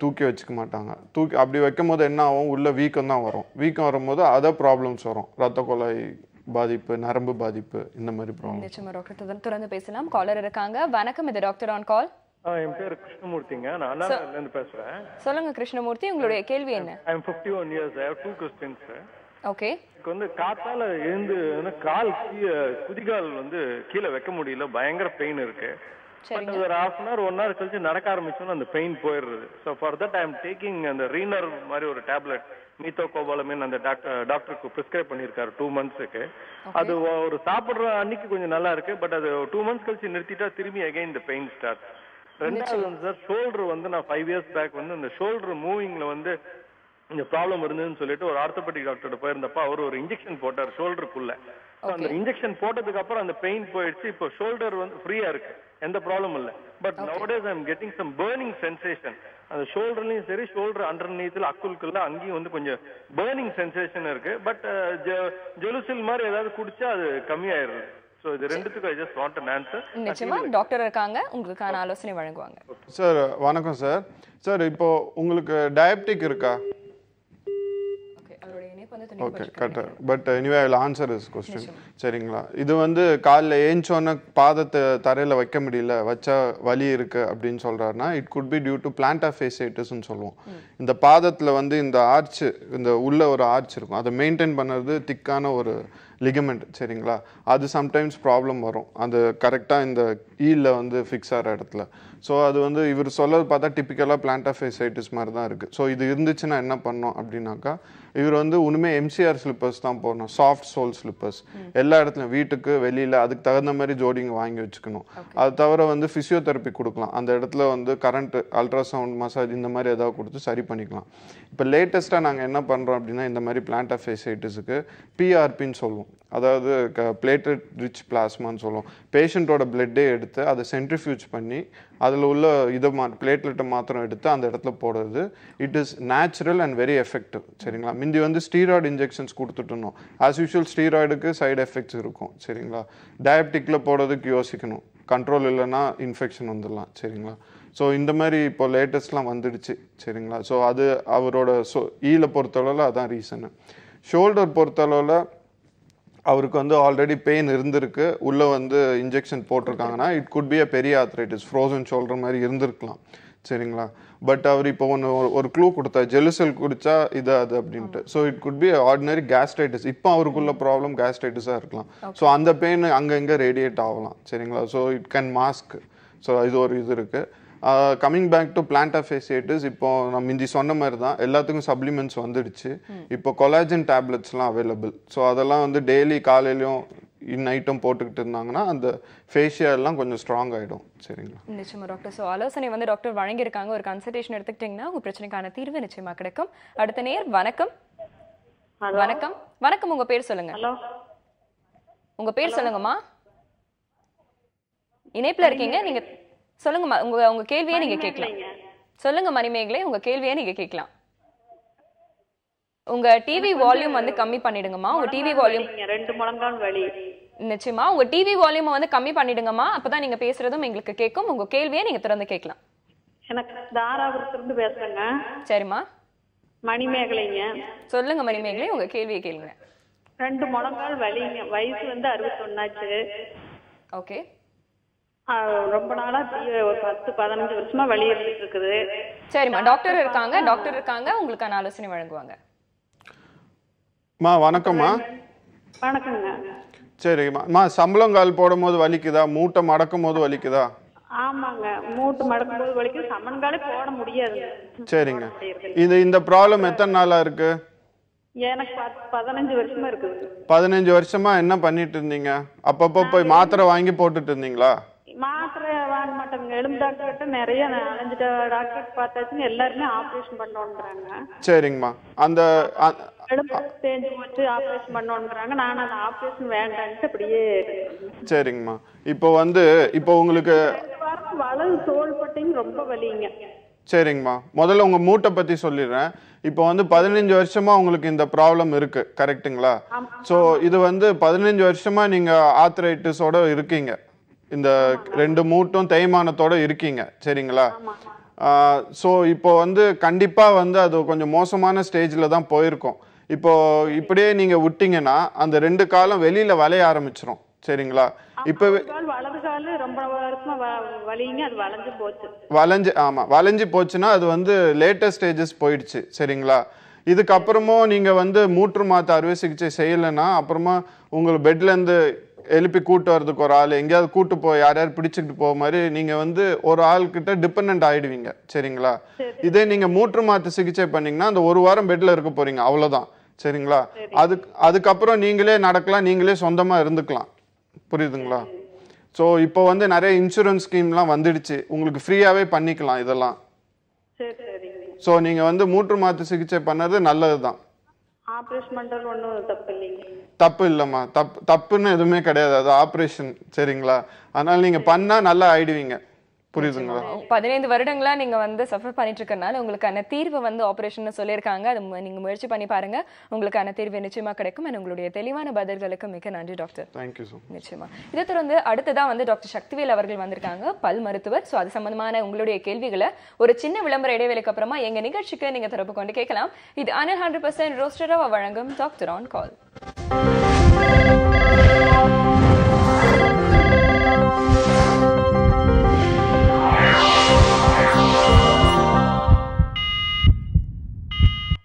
தூக்கி வச்சுக்க மாட்டாங்க தூக்கி அப்படி வைக்கும் போது என்ன ஆகும் உள்ளே வீக்கம் தான் வரும் வீக்கம் வரும்போது அதை ப்ராப்ளம்ஸ் வரும் ரத்த கொலை பாதிப்பு நரம்பு பாதிப்பு இந்த மாதிரி ப்ராப்ளம் நிச்சயமா டாக்டர் தொடர்ந்து பேசலாம் காலர் இருக்காங்க வணக்கம் இது டாக்டர் ஆன் கால் என் பேர் கிருஷ்ணமூர்த்திங்க நான் இருந்து பேசுறேன் சொல்லுங்க கிருஷ்ணமூர்த்தி உங்களுடைய கேள்வி என்ன I am one years I have two questions okay வந்து காத்தால எழுந்து கால் குதிகால் வந்து கீழே வைக்க முடியல பயங்கர பெயின் இருக்கு பட் ஒரு half an hour one hour கழிச்சு நடக்க ஆரம்பிச்சோன்னா அந்த பெயின் போயிடுது so for that I am taking அந்த ரீனர் மாதிரி ஒரு டேப்லெட் மீத்தோ கோபாலமின் அந்த டாக்டர் டாக்டருக்கு ப்ரிஸ்கிரைப் பண்ணியிருக்காரு டூ மந்த்ஸுக்கு அது ஒரு சாப்பிட்ற அன்னைக்கு கொஞ்சம் நல்லா இருக்கு பட் அது டூ மந்த்ஸ் கழிச்சு நிறுத்திட்டா திரும்பி அகைன் இந்த பெயின் ஸ்டார்ட் ரெண்டாவது வந்து சார் ஷோல்டர் வந்து நான் ஃபைவ் இயர்ஸ் பேக் வந்து அந்த ஷோல்டர் மூவிங்ல வந்து இந்த ப்ராப்ளம் இருந்ததுன்னு சொல்லிட்டு ஒரு ஆர்த்தோபெட்டிக் டாக்டர் போயிருந்தப்ப அவர் ஒரு இன்ஜெக்ஷன் போட்டார் ஷோல்டருக்குள்ள அந்த இன்ஜெக்ஷன் போட்டதுக்கு அப்புறம் அந்த பெயின் போயிடுச்சு இப்போ ஷோல்டர் வந்து ஃப்ரீயா இருக்கு எந்த ப்ராப்ளம் இல்ல but nowadays I'm getting some burning sensation அந்த ஷோல்டர்லயும் சரி ஷோல்டர் அண்டர் நீத்துல அக்குல்குள்ள அங்கேயும் வந்து கொஞ்சம் பேர்னிங் சென்சேஷன் இருக்கு பட் uh, ஜெலுசில் மாதிரி ஏதாவது குடிச்சா அது கம்மியாயிருது ஸோ இது ரெண்டுத்துக்கும் I just want an answer doctor இருக்காங்க உங்களுக்கான ஆலோசனை வழங்குவாங்க சார் வணக்கம் சார் சார் இப்போ உங்களுக்கு டயபெட்டிக் இருக்கா ஓகே கரெக்டாக but anyway I answer is question சரிங்களா இது வந்து காலில் ஏஞ்சோன்னு பாதத்தை தரையில் வைக்க முடியல வச்சா வலி இருக்குது அப்படின்னு சொல்கிறாருன்னா it could be due to plantar ஆஃப் ஃபேசைட்டிஸ்ன்னு சொல்லுவோம் இந்த பாதத்தில் வந்து இந்த ஆர்ச் இந்த உள்ள ஒரு ஆர்ச் இருக்கும் அதை மெயின்டைன் பண்ணுறது திக்கான ஒரு லிகமெண்ட் சரிங்களா அது சம்டைம்ஸ் ப்ராப்ளம் வரும் அது கரெக்டாக இந்த ஈல வந்து ஃபிக்ஸ் ஆகிற இடத்துல ஸோ அது வந்து இவர் சொல்கிறது பார்த்தா டிப்பிக்கலாக பிளான்டாஃபைசைட்டிஸ் மாதிரி தான் இருக்குது ஸோ இது இருந்துச்சுன்னா என்ன பண்ணோம் அப்படின்னாக்கா இவர் வந்து ஒன்றுமே எம்சிஆர் ஸ்லிப்பர்ஸ் தான் போடணும் சாஃப்ட் சோல் ஸ்லிப்பர்ஸ் எல்லா இடத்துலையும் வீட்டுக்கு வெளியில் அதுக்கு தகுந்த மாதிரி ஜோடிங்க வாங்கி வச்சுக்கணும் அது தவிர வந்து ஃபிசியோதெரப்பி கொடுக்கலாம் அந்த இடத்துல வந்து கரண்ட் அல்ட்ராசவுண்ட் மசாஜ் இந்த மாதிரி ஏதாவது கொடுத்து சரி பண்ணிக்கலாம் இப்போ லேட்டஸ்ட்டாக நாங்கள் என்ன பண்ணுறோம் அப்படின்னா இந்த மாதிரி பிளான்ட் ஃபேசைட்டிஸுக்கு பிஆர்பின்னு சொல்லுவோம் அதாவது க பிளேட்டட் ரிச் பிளாஸ்மான்னு சொல்லுவோம் பேஷண்ட்டோட பிளட்டே எடுத்து அதை சென்ட்ரிஃபியூஜ் பண்ணி அதில் உள்ள இதை மா பிளேட்லெட்டை மாத்திரம் எடுத்து அந்த இடத்துல போடுறது it is natural and very effective சரிங்களா முந்தி வந்து ஸ்டீராய்டு இன்ஜெக்ஷன்ஸ் கொடுத்துட்டுனோம் ஆஸ் யூஷுவல் ஸ்டீராய்டுக்கு சைடு எஃபெக்ட்ஸ் இருக்கும் சரிங்களா டயபெட்டிக்கில் போடுறதுக்கு யோசிக்கணும் கண்ட்ரோல் இல்லைன்னா இன்ஃபெக்ஷன் வந்துடலாம் சரிங்களா ஸோ இந்த மாதிரி இப்போ லேட்டஸ்ட்லாம் வந்துடுச்சு சரிங்களா ஸோ அது அவரோட ஸோ ஈல e பொறுத்தளவில் அதான் ரீசனு ஷோல்டர் பொறுத்தளவில் அவருக்கு வந்து ஆல்ரெடி பெயின் இருந்திருக்கு உள்ளே வந்து இன்ஜெக்ஷன் போட்டிருக்காங்கன்னா இட் குட் பி அ பெரிய ஆத்ரைட்டிஸ் ஃப்ரோசன் ஷோல்டர் மாதிரி இருந்திருக்கலாம் சரிங்களா பட் அவர் இப்போ ஒன்று ஒரு க்ளூ கொடுத்தா ஜெலுசல் குடித்தா இது அது அப்படின்ட்டு so it could be ordinary gastritis இப்போ அவருக்குள்ள ப்ராப்ளம் கேஸ்ட்ரைட்டிஸாக இருக்கலாம் ஸோ அந்த பெயின் அங்கங்கே ரேடியேட் ஆகலாம் சரிங்களா so it can mask so இது ஒரு இது இருக்குது coming back to plantar fasciitis இப்போ நம்ம இஞ்சி சொன்ன மாதிரி தான் எல்லாத்துக்கும் சப்ளிமெண்ட்ஸ் வந்துடுச்சு இப்போ கொலாஜன் டேப்லெட்ஸ்லாம் அவைலபிள் ஸோ அதெல்லாம் வந்து டெய்லி காலையிலையும் நைட்டும் போட்டுக்கிட்டு இருந்தாங்கன்னா அந்த ஃபேஷியல்லாம் கொஞ்சம் ஸ்ட்ராங் ஆகிடும் சரிங்களா நிச்சயமாக டாக்டர் ஸோ ஆலோசனை வந்து டாக்டர் வழங்கியிருக்காங்க ஒரு கன்சல்டேஷன் எடுத்துக்கிட்டிங்கன்னா உங்கள் பிரச்சனைக்கான தீர்வு நிச்சயமாக கிடைக்கும் அடுத்த நேர் வணக்கம் வணக்கம் வணக்கம் உங்கள் பேர் சொல்லுங்கள் உங்கள் பேர் சொல்லுங்கம்மா இணைப்பில் இருக்கீங்க நீங்கள் சொல்லுங்கம்மா உங்க உங்க கேள்வியை நீங்க கேட்கலாம் சொல்லுங்க மணிமேகலை உங்க கேள்வியை நீங்க கேட்கலாம் உங்க டிவி வால்யூம் வந்து கம்மி பண்ணிடுங்கம்மா உங்க டிவி வால்யூம் ரெண்டு முழங்கால் வலி நிச்சயமா உங்க டிவி வால்யூம் வந்து கம்மி பண்ணிடுங்கம்மா அப்பதான் நீங்க பேசுறதும் எங்களுக்கு கேட்கும் உங்க கேள்வியை நீங்க திறந்து கேட்கலாம் எனக்கு தாராபுரத்துல இருந்து பேசுறேங்க சரிம்மா மணிமேகலைங்க சொல்லுங்க மணிமேகலை உங்க கேள்வியை கேளுங்க ரெண்டு முழங்கால் வலிங்க வயசு வந்து அறுபத்தொன்னாச்சு ஓகே ரொம்ப நாளா ஒரு பத்து பதினஞ்சு வருஷமா வெளியேறிட்டு இருக்குது சரிம்மா டாக்டர் இருக்காங்க டாக்டர் இருக்காங்க உங்களுக்கான ஆலோசனை வழங்குவாங்க மா வணக்கம்மா வணக்கம்ங்க சரிம்மா மா சம்பளங்கால் போடும்போது வலிக்குதா மூட்டை மடக்கும் போது வலிக்குதா ஆமாங்க மூட்டை மடக்கும் போது வலிக்குது சம்பளங்காலே போட முடியாது சரிங்க இது இந்த ப்ராப்ளம் எத்தனை நாளா இருக்கு எனக்கு பதினஞ்சு வருஷமா இருக்குது பதினஞ்சு வருஷமா என்ன பண்ணிட்டு இருந்தீங்க அப்பப்போ போய் மாத்திரை வாங்கி போட்டுட்டு இருந்தீங்களா மாத்திரை வாங்க மாட்டாங்க எலும்பு கிட்ட நிறைய அலைஞ்சிட்ட டாக்டர் பார்த்தாச்சுன்னு எல்லாருமே ஆபரேஷன் பண்ணோன்றாங்க சரிங்கம்மா அந்த எலும்பு தேஞ்சு போச்சு ஆபரேஷன் பண்ணோன்றாங்க நான் அந்த ஆபரேஷன் வேண்டாம்னு அப்படியே சரிங்கம்மா இப்போ வந்து இப்போ உங்களுக்கு வலது தோல் பட்டையும் ரொம்ப வலிங்க சரிங்கம்மா முதல்ல உங்க மூட்டை பத்தி சொல்லிடுறேன் இப்போ வந்து பதினஞ்சு வருஷமா உங்களுக்கு இந்த ப்ராப்ளம் இருக்கு கரெக்டுங்களா ஸோ இது வந்து பதினஞ்சு வருஷமா நீங்க ஆத்திரைட்டிஸோட இருக்கீங்க இந்த ரெண்டு மூட்டும் தேய்மானத்தோட இருக்கீங்க சரிங்களா ஸோ இப்போ வந்து கண்டிப்பாக வந்து அது கொஞ்சம் மோசமான ஸ்டேஜில் தான் போயிருக்கோம் இப்போ இப்படியே நீங்கள் விட்டீங்கன்னா அந்த ரெண்டு காலம் வெளியில் வளைய ஆரம்பிச்சிரும் சரிங்களா இப்போ ரொம்ப வளைஞ்சு போச்சு வளைஞ்சு ஆமாம் வளைஞ்சு போச்சுன்னா அது வந்து லேட்டஸ்ட் ஸ்டேஜஸ் போயிடுச்சு சரிங்களா இதுக்கப்புறமும் நீங்கள் வந்து மூற்று மாற்று அறுவை சிகிச்சை செய்யலைன்னா அப்புறமா உங்கள் பெட்லேருந்து எழுப்பி கூட்டு வர்றதுக்கு ஒரு ஆள் எங்கேயாவது கூட்டு போய் யார் யார் பிடிச்சிக்கிட்டு போக மாதிரி நீங்கள் வந்து ஒரு ஆள்கிட்ட டிபெண்ட் ஆகிடுவீங்க சரிங்களா இதே நீங்கள் மூற்று மாற்று சிகிச்சை பண்ணீங்கன்னா அந்த ஒரு வாரம் பெட்டில் இருக்க போகிறீங்க அவ்வளோதான் சரிங்களா அதுக்கு அதுக்கப்புறம் நீங்களே நடக்கலாம் நீங்களே சொந்தமாக இருந்துக்கலாம் புரியுதுங்களா ஸோ இப்போ வந்து நிறைய இன்சூரன்ஸ் ஸ்கீம்லாம் வந்துடுச்சு உங்களுக்கு ஃப்ரீயாகவே பண்ணிக்கலாம் இதெல்லாம் ஸோ நீங்கள் வந்து மூற்று மாற்று சிகிச்சை பண்ணது நல்லது தான் தப்பு இல்லைம்மா தப்பு தப்புன்னு எதுவுமே கிடையாது அது ஆப்ரேஷன் சரிங்களா அதனால நீங்கள் பண்ணால் நல்லா ஆயிடுவீங்க புரியுதுங்களா பதினைந்து வருடங்களா நீங்க வந்து சஃபர் பண்ணிட்டு இருக்கனால உங்களுக்கான தீர்வு வந்து ஆபரேஷன் சொல்லியிருக்காங்க அது நீங்க முயற்சி பண்ணி பாருங்க உங்களுக்கான தீர்வு நிச்சயமா கிடைக்கும் உங்களுடைய தெளிவான பதில்களுக்கு மிக நன்றி டாக்டர் நிச்சயமா இதை தொடர்ந்து அடுத்ததான் வந்து டாக்டர் சக்திவேல் அவர்கள் வந்திருக்காங்க பல் மருத்துவர் ஸோ அது சம்பந்தமான உங்களுடைய கேள்விகளை ஒரு சின்ன விளம்பர இடைவேளைக்கு அப்புறமா எங்க நிகழ்ச்சிக்கு நீங்க தொடர்பு கொண்டு கேட்கலாம் இது அனில் ஹண்ட்ரட் பர்சன்ட் ரோஸ்டராக வழங்கும் doctor on call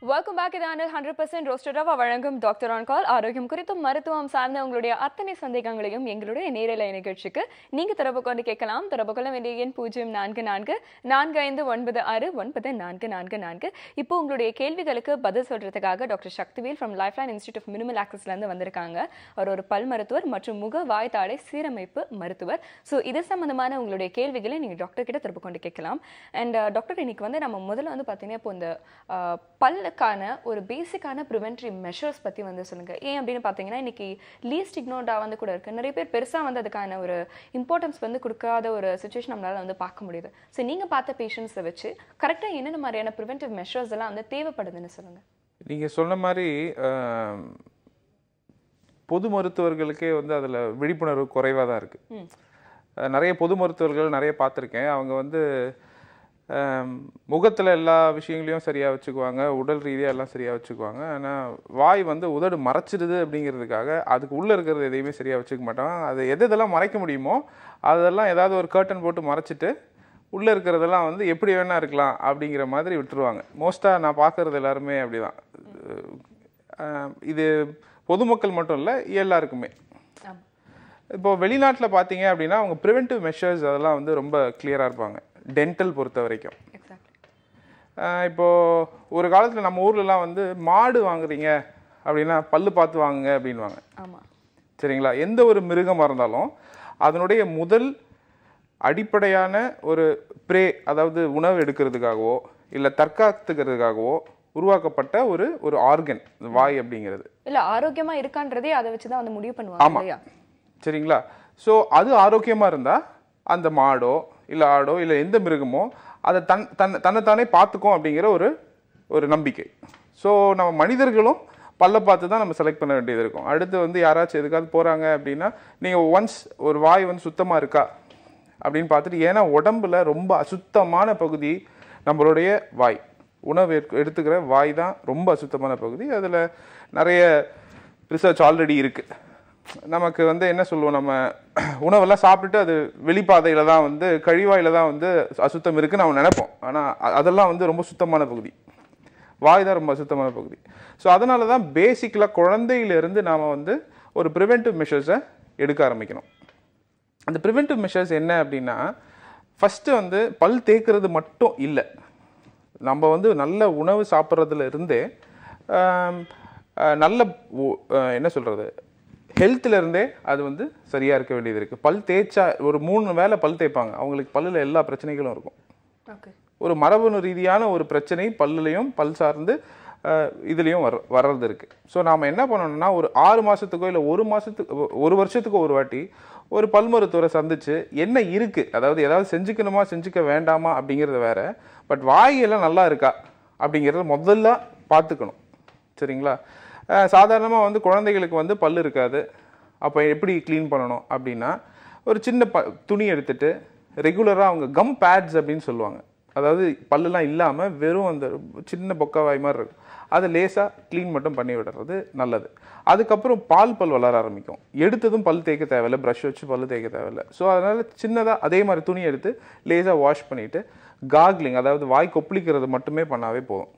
welcome back இதான ஹண்ட்ரட் பர்சன்ட் ரோஸ்டடாக வழங்கும் டாக்டர் ஆன் கால் ஆரோக்கியம் குறித்தும் மருத்துவம் சார்ந்த உங்களுடைய அத்தனை சந்தேகங்களையும் எங்களுடைய நேரில் நிகழ்ச்சிக்கு நீங்கள் தொடர்பு கொண்டு கேட்கலாம் தொடர்பு கொள்ள வேண்டிய எண் பூஜ்ஜியம் நான்கு நான்கு நான்கு ஐந்து ஒன்பது ஆறு ஒன்பது நான்கு நான்கு நான்கு இப்போ உங்களுடைய கேள்விகளுக்கு பதில் சொல்கிறதுக்காக doctor Sakthivel from life line institute of minimal ஆக்சஸ்லேருந்து வந்திருக்காங்க அவர் ஒரு பல் மருத்துவர் மற்றும் முக வாய்த்தாடை சீரமைப்பு மருத்துவர் ஸோ இது சம்மந்தமான உங்களுடைய கேள்விகளை நீங்கள் டாக்டர் கிட்ட தொடர்பு கொண்டு கேட்கலாம் அண்ட் டாக்டர் uh, இன்னைக்கு வந்து நம்ம முதல்ல வந்து பார்த்தீங்கன்னா இப்போ இந்த பல்ல அதற்கான ஒரு பேசிக்கான ப்ரிவென்ட்ரி மெஷர்ஸ் பற்றி வந்து சொல்லுங்கள் ஏன் அப்படின்னு பார்த்தீங்கன்னா இன்றைக்கி லீஸ்ட் இக்னோர்டாக வந்து கூட இருக்குது நிறைய பேர் பெருசாக வந்து அதுக்கான ஒரு இம்பார்ட்டன்ஸ் வந்து கொடுக்காத ஒரு சுச்சுவேஷன் நம்மளால் வந்து பார்க்க முடியுது ஸோ நீங்கள் பார்த்த பேஷண்ட்ஸை வச்சு கரெக்டாக என்னென்ன மாதிரியான ப்ரிவென்டிவ் மெஷர்ஸ் எல்லாம் வந்து தேவைப்படுதுன்னு சொல்லுங்கள் நீங்கள் சொன்ன மாதிரி பொது மருத்துவர்களுக்கே வந்து அதில் விழிப்புணர்வு குறைவாக தான் இருக்குது நிறைய பொது மருத்துவர்கள் நிறைய பார்த்துருக்கேன் அவங்க வந்து முகத்தில் எல்லா விஷயங்களையும் சரியாக வச்சுக்குவாங்க உடல் ரீதியாக எல்லாம் சரியாக வச்சுக்குவாங்க ஆனால் வாய் வந்து உதடு மறைச்சிடுது அப்படிங்கிறதுக்காக அதுக்கு உள்ளே இருக்கிறது எதையுமே சரியாக வச்சுக்க மாட்டாங்க அது எது இதெல்லாம் மறைக்க முடியுமோ அதெல்லாம் ஏதாவது ஒரு கர்ட்டன் போட்டு மறைச்சிட்டு உள்ளே இருக்கிறதெல்லாம் வந்து எப்படி வேணால் இருக்கலாம் அப்படிங்கிற மாதிரி விட்டுருவாங்க மோஸ்ட்டாக நான் பார்க்குறது எல்லாருமே அப்படி தான் இது பொதுமக்கள் மட்டும் இல்லை எல்லாருக்குமே இப்போது வெளிநாட்டில் பார்த்தீங்க அப்படின்னா அவங்க ப்ரிவென்டிவ் மெஷர்ஸ் அதெல்லாம் வந்து ரொம்ப கிளியராக இருப்பாங்க டென்டல் பொறுத்த வரைக்கும் இப்போது ஒரு காலத்தில் நம்ம ஊர்லலாம் வந்து மாடு வாங்குறீங்க அப்படின்னா பல்லு பார்த்து வாங்குங்க அப்படின்வாங்க சரிங்களா எந்த ஒரு மிருகமாக இருந்தாலும் அதனுடைய முதல் அடிப்படையான ஒரு ப்ரே அதாவது உணவு எடுக்கிறதுக்காகவோ இல்லை தற்காத்துக்கிறதுக்காகவோ உருவாக்கப்பட்ட ஒரு ஒரு ஆர்கன் வாய் அப்படிங்கிறது இல்லை ஆரோக்கியமாக இருக்கான்றதே அதை வச்சு தான் வந்து முடிவு பண்ணுவாங்க ஆமாம் சரிங்களா ஸோ அது ஆரோக்கியமாக இருந்தால் அந்த மாடோ இல்லை ஆடோ இல்லை எந்த மிருகமோ அதை தன் தன் தன்னைத்தானே பார்த்துக்கும் அப்படிங்கிற ஒரு ஒரு நம்பிக்கை ஸோ நம்ம மனிதர்களும் பல்ல பார்த்து தான் நம்ம செலக்ட் பண்ண வேண்டியது இருக்கும் அடுத்து வந்து யாராச்சும் எதுக்காவது போகிறாங்க அப்படின்னா நீங்கள் ஒன்ஸ் ஒரு வாய் வந்து சுத்தமாக இருக்கா அப்படின்னு பார்த்துட்டு ஏன்னா உடம்புல ரொம்ப அசுத்தமான பகுதி நம்மளுடைய வாய் உணவு எடுத்துக்கிற வாய் தான் ரொம்ப அசுத்தமான பகுதி அதில் நிறைய ரிசர்ச் ஆல்ரெடி இருக்குது நமக்கு வந்து என்ன சொல்லுவோம் நம்ம உணவெல்லாம் சாப்பிட்டுட்டு அது வெளிப்பாதையில் தான் வந்து கழிவாயில் தான் வந்து அசுத்தம் இருக்குன்னு நம்ம நினைப்போம் ஆனால் அதெல்லாம் வந்து ரொம்ப சுத்தமான பகுதி வாய் தான் ரொம்ப அசுத்தமான பகுதி ஸோ அதனால தான் பேசிக்கலாக குழந்தையிலேருந்து நாம் வந்து ஒரு ப்ரிவென்டிவ் மெஷர்ஸை எடுக்க ஆரம்பிக்கணும் அந்த ப்ரிவென்டிவ் மெஷர்ஸ் என்ன அப்படின்னா ஃபஸ்ட்டு வந்து பல் தேய்க்கிறது மட்டும் இல்லை நம்ம வந்து நல்ல உணவு சாப்பிட்றதுல இருந்தே நல்ல என்ன சொல்கிறது ஹெல்த்திலேருந்தே அது வந்து சரியாக இருக்க வேண்டியது இருக்குது பல் தேய்ச்சா ஒரு மூணு வேலை பல் தேய்ப்பாங்க அவங்களுக்கு பல்லில் எல்லா பிரச்சனைகளும் இருக்கும் ஒரு மரபணு ரீதியான ஒரு பிரச்சனை பல்லுலையும் பல் சார்ந்து இதுலேயும் வர வர்றது இருக்குது ஸோ நாம் என்ன பண்ணணும்னா ஒரு ஆறு மாதத்துக்கோ இல்லை ஒரு மாதத்துக்கு ஒரு வருஷத்துக்கோ ஒரு வாட்டி ஒரு பல் மருத்துவரை சந்தித்து என்ன இருக்குது அதாவது ஏதாவது செஞ்சுக்கணுமா செஞ்சுக்க வேண்டாமா அப்படிங்கிறது வேறு பட் வாயெல்லாம் நல்லா இருக்கா அப்படிங்கிறத முதல்ல பார்த்துக்கணும் சரிங்களா சாதாரணமாக வந்து குழந்தைகளுக்கு வந்து பல் இருக்காது அப்போ எப்படி க்ளீன் பண்ணணும் அப்படின்னா ஒரு சின்ன ப துணி எடுத்துகிட்டு ரெகுலராக அவங்க கம் பேட்ஸ் அப்படின்னு சொல்லுவாங்க அதாவது பல்லுலாம் இல்லாமல் வெறும் அந்த சின்ன பொக்காவாய் மாதிரி இருக்கும் அதை லேசாக க்ளீன் மட்டும் பண்ணி விடுறது நல்லது அதுக்கப்புறம் பால் பல் வளர ஆரம்பிக்கும் எடுத்ததும் பல் தேய்க்க தேவையில்லை ப்ரஷ் வச்சு பல் தேய்க்க தேவையில்லை ஸோ அதனால் சின்னதாக அதே மாதிரி துணி எடுத்து லேசாக வாஷ் பண்ணிவிட்டு காக்லிங் அதாவது வாய் கொப்பளிக்கிறது மட்டுமே பண்ணாவே போதும்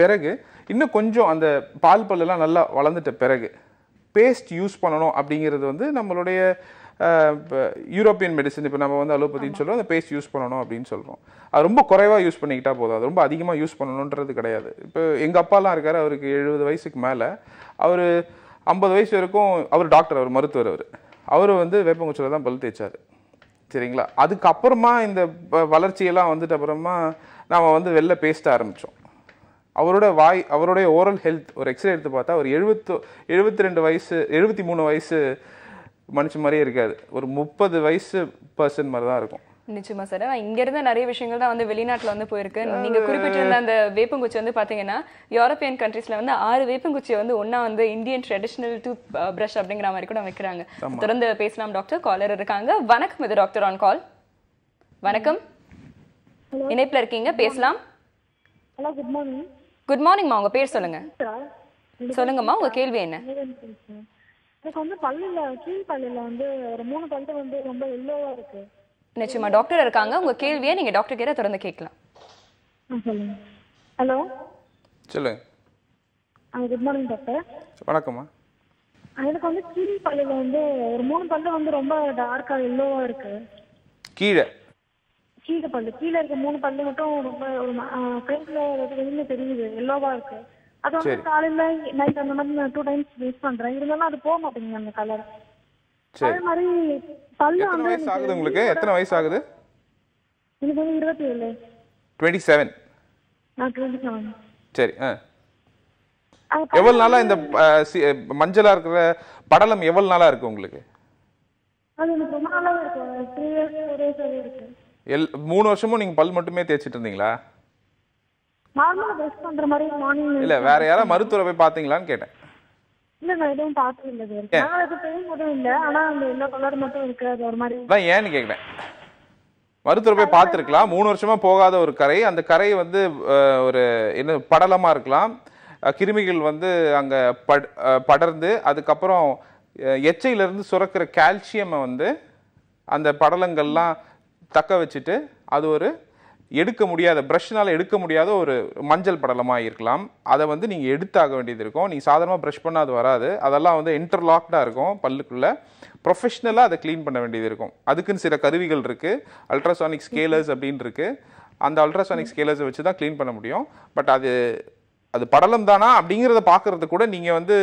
பிறகு இன்னும் கொஞ்சம் அந்த பால் பல்லெல்லாம் நல்லா வளர்ந்துட்ட பிறகு பேஸ்ட் யூஸ் பண்ணணும் அப்படிங்கிறது வந்து நம்மளுடைய யூரோப்பியன் மெடிசன் இப்போ நம்ம வந்து அலோபதினு சொல்கிறோம் அந்த பேஸ்ட் யூஸ் பண்ணணும் அப்படின்னு சொல்கிறோம் அது ரொம்ப குறைவாக யூஸ் பண்ணிக்கிட்டா போதும் அது ரொம்ப அதிகமாக யூஸ் பண்ணணுன்றது கிடையாது இப்போ எங்கள் அப்பாலாம் இருக்கார் அவருக்கு எழுபது வயசுக்கு மேலே அவர் ஐம்பது வயசு வரைக்கும் அவர் டாக்டர் அவர் மருத்துவர் அவர் அவர் வந்து வேப்பங்குச்சியில் தான் பல் தேய்ச்சார் சரிங்களா அதுக்கப்புறமா இந்த வளர்ச்சியெல்லாம் வந்துட்டு அப்புறமா நாம் வந்து வெளில பேஸ்ட்டாக ஆரம்பித்தோம் அவரோட வாய் அவருடைய ஓரல் ஹெல்த் ஒரு எக்ஸ்ரே எடுத்து பார்த்தா ஒரு எழுபத்து எழுபத்தி ரெண்டு வயசு எழுபத்தி மூணு வயசு மனுஷன் மாதிரியே இருக்காது ஒரு முப்பது வயசு பர்சன் மாதிரி தான் இருக்கும் நிச்சயமா சார் இருந்த நிறைய விஷயங்கள் தான் வந்து வெளிநாட்டுல வந்து போயிருக்கு நீங்க குறிப்பிட்டிருந்த அந்த வேப்பங்குச்சி வந்து பாத்தீங்கன்னா யூரோப்பியன் கண்ட்ரீஸ்ல வந்து ஆறு வேப்பங்குச்சியை வந்து ஒன்னா வந்து இந்தியன் ட்ரெடிஷனல் டூத் பிரஷ் அப்படிங்கிற மாதிரி கூட வைக்கிறாங்க தொடர்ந்து பேசலாம் டாக்டர் காலர் இருக்காங்க வணக்கம் இது டாக்டர் ஆன் கால் வணக்கம் இணைப்புல இருக்கீங்க பேசலாம் ஹலோ குட் மார்னிங் குட் மார்னிங்மா உங்க பேர் சொல்லுங்க சொல்லுங்கம்மா உங்க கேள்வி என்ன எனக்கு வந்து பல்லுல கீழ் பல்லுல வந்து ஒரு மூணு பல்லு வந்து ரொம்ப எல்லோவா இருக்கு நிச்சயமா டாக்டர் இருக்காங்க உங்க கேள்வியை நீங்க டாக்டர் கிட்ட தொடர்ந்து கேட்கலாம் ஹலோ சொல்லுங்க குட் மார்னிங் டாக்டர் வணக்கம்மா எனக்கு வந்து கீழ் பல்லுல வந்து ஒரு மூணு பல்லு வந்து ரொம்ப டார்க்கா எல்லோவா இருக்கு கீழே கீழே பல்லு கீழே இருக்க மூணு பல்லு மட்டும் ரொம்ப ஒரு ஃப்ரண்ட்ல வெளியில தெரியுது எல்லோவா இருக்கு அது வந்து காலையில நைட் அந்த மாதிரி நான் டூ டைம்ஸ் யூஸ் பண்றேன் இருந்தாலும் அது போக மாட்டேங்குது அந்த கலர் அதே மாதிரி பல்லு வந்து வயசு ஆகுது உங்களுக்கு எத்தனை வயசு ஆகுது எனக்கு வந்து இருபத்தி ஏழு டுவெண்ட்டி செவன் நான் டுவெண்ட்டி செவன் சரி ஆ எவ்வளவு நாளா இந்த மஞ்சளா இருக்கிற படலம் எவ்வளவு நாளா இருக்கு உங்களுக்கு அது எனக்கு ரொம்ப நாளாவே இருக்கு த்ரீ இயர்ஸ் ஒரே இயர்ஸ் இருக்கு எல் மூணு வருஷமும் நீங்க பல் மட்டுமே தேய்ச்சிட்டு இருந்தீங்களா நார்மலா பிரஷ் பண்ற மாதிரி மார்னிங் இல்ல வேற யாரா மருத்துவரை போய் பாத்தீங்களான்னு கேட்டேன் இல்ல நான் எதுவும் பார்த்தது இல்ல நான் அது மட்டும் இல்ல ஆனா அந்த கலர் மட்டும் ஒரு மாதிரி ஏன்னு கேக்குறேன் மருத்துவர் போய் பார்த்துருக்கலாம் மூணு வருஷமா போகாத ஒரு கரை அந்த கரை வந்து ஒரு என்ன படலமா இருக்கலாம் கிருமிகள் வந்து அங்க படர்ந்து அதுக்கப்புறம் எச்சையிலிருந்து சுரக்கிற கால்சியம் வந்து அந்த படலங்கள்லாம் தக்க வச்சுட்டு அது ஒரு எடுக்க முடியாத ப்ரஷ்னால் எடுக்க முடியாத ஒரு மஞ்சள் படலமாக இருக்கலாம் அதை வந்து நீங்கள் எடுத்தாக வேண்டியது இருக்கும் நீங்கள் சாதாரணமாக ப்ரஷ் பண்ணால் அது வராது அதெல்லாம் வந்து இன்டர்லாக்டாக இருக்கும் பல்லுக்குள்ளே ப்ரொஃபஷ்னலாக அதை க்ளீன் பண்ண வேண்டியது இருக்கும் அதுக்குன்னு சில கருவிகள் இருக்குது அல்ட்ராசானிக் ஸ்கேலர்ஸ் அப்படின்னு இருக்குது அந்த அல்ட்ராசானிக் ஸ்கேலர்ஸை வச்சு தான் க்ளீன் பண்ண முடியும் பட் அது அது படலம் தானா அப்படிங்கிறத பார்க்குறது கூட நீங்கள் வந்து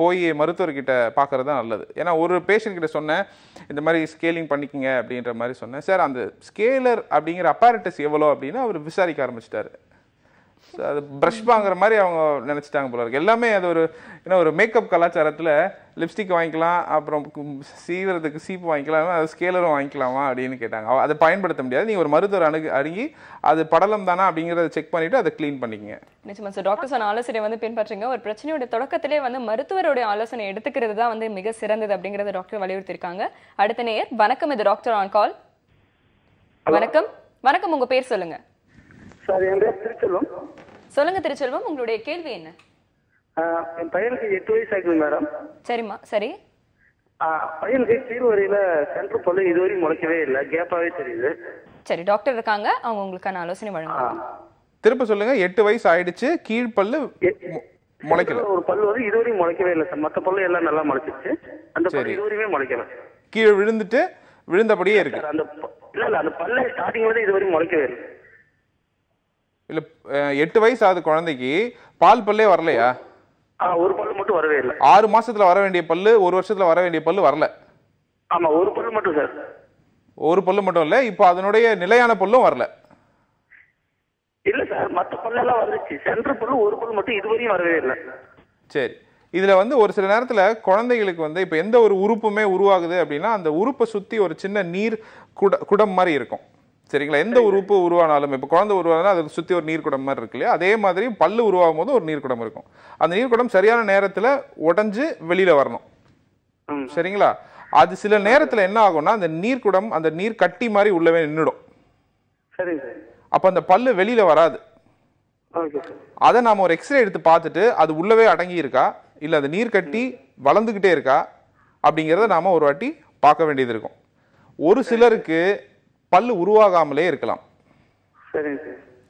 போய் மருத்துவர்கிட்ட பார்க்குறது தான் நல்லது ஏன்னா ஒரு பேஷண்ட் கிட்ட சொன்னேன் இந்த மாதிரி ஸ்கேலிங் பண்ணிக்கிங்க அப்படின்ற மாதிரி சொன்னேன் சார் அந்த ஸ்கேலர் அப்படிங்கிற அப்பாரிட்டஸ் எவ்வளோ அப்படின்னா அவர் விசாரிக்க ஆரம்பிச்சிட்டாரு அது ப்ரஷ் வாங்குற மாதிரி அவங்க நினச்சிட்டாங்க போல இருக்கு எல்லாமே அது ஒரு ஏன்னா ஒரு மேக்கப் கலாச்சாரத்தில் லிப்ஸ்டிக் வாங்கிக்கலாம் அப்புறம் சீவிரத்துக்கு சீப்பு வாங்கிக்கலாம் அது ஸ்கேலரும் வாங்கிக்கலாமா அப்படின்னு கேட்டாங்க அதை பயன்படுத்த முடியாது நீங்கள் ஒரு மருத்துவர் அணுகு அணுகி அது படலம் தானா அப்படிங்கிறத செக் பண்ணிவிட்டு அதை க்ளீன் பண்ணிக்கங்க நிச்சயமா சார் டாக்டர் சார் ஆலோசனை வந்து பின்பற்றுங்க ஒரு பிரச்சனையோட தொடக்கத்திலே வந்து மருத்துவருடைய ஆலோசனை எடுத்துக்கிறது தான் வந்து மிக சிறந்தது அப்படிங்கிறத டாக்டர் வலியுறுத்தியிருக்காங்க அடுத்த நேர் வணக்கம் இது டாக்டர் ஆன் கால் வணக்கம் வணக்கம் உங்கள் பேர் சொல்லுங்கள் சார் என் பேர் திருச்செல்வம் சொல்லுங்க திருச்செல்வம் உங்களுடைய கேள்வி என்ன என் பையனுக்கு எட்டு வயசு ஆகுது மேடம் சரிம்மா சரி பையனுக்கு கீழ்வரையில சென்ட்ரல் பல்லு இதுவரையும் முளைக்கவே இல்ல கேப்பாவே தெரியுது சரி டாக்டர் இருக்காங்க அவங்க உங்களுக்கான ஆலோசனை வழங்க திருப்ப சொல்லுங்க எட்டு வயசு ஆயிடுச்சு கீழ்பல்லு முளைக்கல ஒரு பல்லு வந்து இதுவரையும் முளைக்கவே இல்லை சார் மற்ற பல்லு எல்லாம் நல்லா முளைச்சிருச்சு அந்த பல்லு இதுவரையுமே முளைக்கல கீழே விழுந்துட்டு விழுந்தபடியே இருக்கு அந்த இல்ல இல்ல அந்த பல்லு இது இதுவரையும் முளைக்கவே இல்லை இல்ல எட்டு வயசு ஆகுது குழந்தைக்கு பால் பல்லே வரலையா ஒரு பல்லு மட்டும் வரவே இல்லை ஆறு மாசத்துல வர வேண்டிய பல்லு ஒரு வருஷத்துல வர வேண்டிய பல்லு வரல ஆமா ஒரு பல்லு மட்டும் சார் ஒரு பல்லு மட்டும் இல்ல இப்போ அதனுடைய நிலையான பல்லும் வரல இல்ல சார் மற்ற பல்லெல்லாம் வந்துச்சு சென்டர் பல்லு ஒரு பல்லு மட்டும் இதுவரையும் வரவே இல்லை சரி இதுல வந்து ஒரு சில நேரத்துல குழந்தைகளுக்கு வந்து இப்போ எந்த ஒரு உறுப்புமே உருவாகுது அப்படின்னா அந்த உறுப்பை சுற்றி ஒரு சின்ன நீர் குட குடம் மாதிரி இருக்கும் சரிங்களா எந்த உறுப்பு உருவானாலும் இப்போ குழந்தை உருவானாலும் அதை சுற்றி ஒரு நீர்க்குடம் மாதிரி இருக்கு இல்லையா அதே மாதிரி பல்லு உருவாகும் போது ஒரு நீர்க்குடம் இருக்கும் அந்த நீர்க்குடம் சரியான நேரத்தில் உடஞ்சி வெளியில் வரணும் சரிங்களா அது சில நேரத்தில் என்ன ஆகும்னா அந்த நீர்க்குடம் அந்த நீர் கட்டி மாதிரி உள்ளவே நின்றுடும் அப்போ அந்த பல்லு வெளியில் வராது அதை நாம் ஒரு எக்ஸ்ரே எடுத்து பார்த்துட்டு அது உள்ளவே அடங்கி இருக்கா இல்லை அந்த நீர் கட்டி வளர்ந்துக்கிட்டே இருக்கா அப்படிங்கிறத நாம் ஒரு வாட்டி பார்க்க வேண்டியது இருக்கும் ஒரு சிலருக்கு பல்லு உருவாகாமலே இருக்கலாம்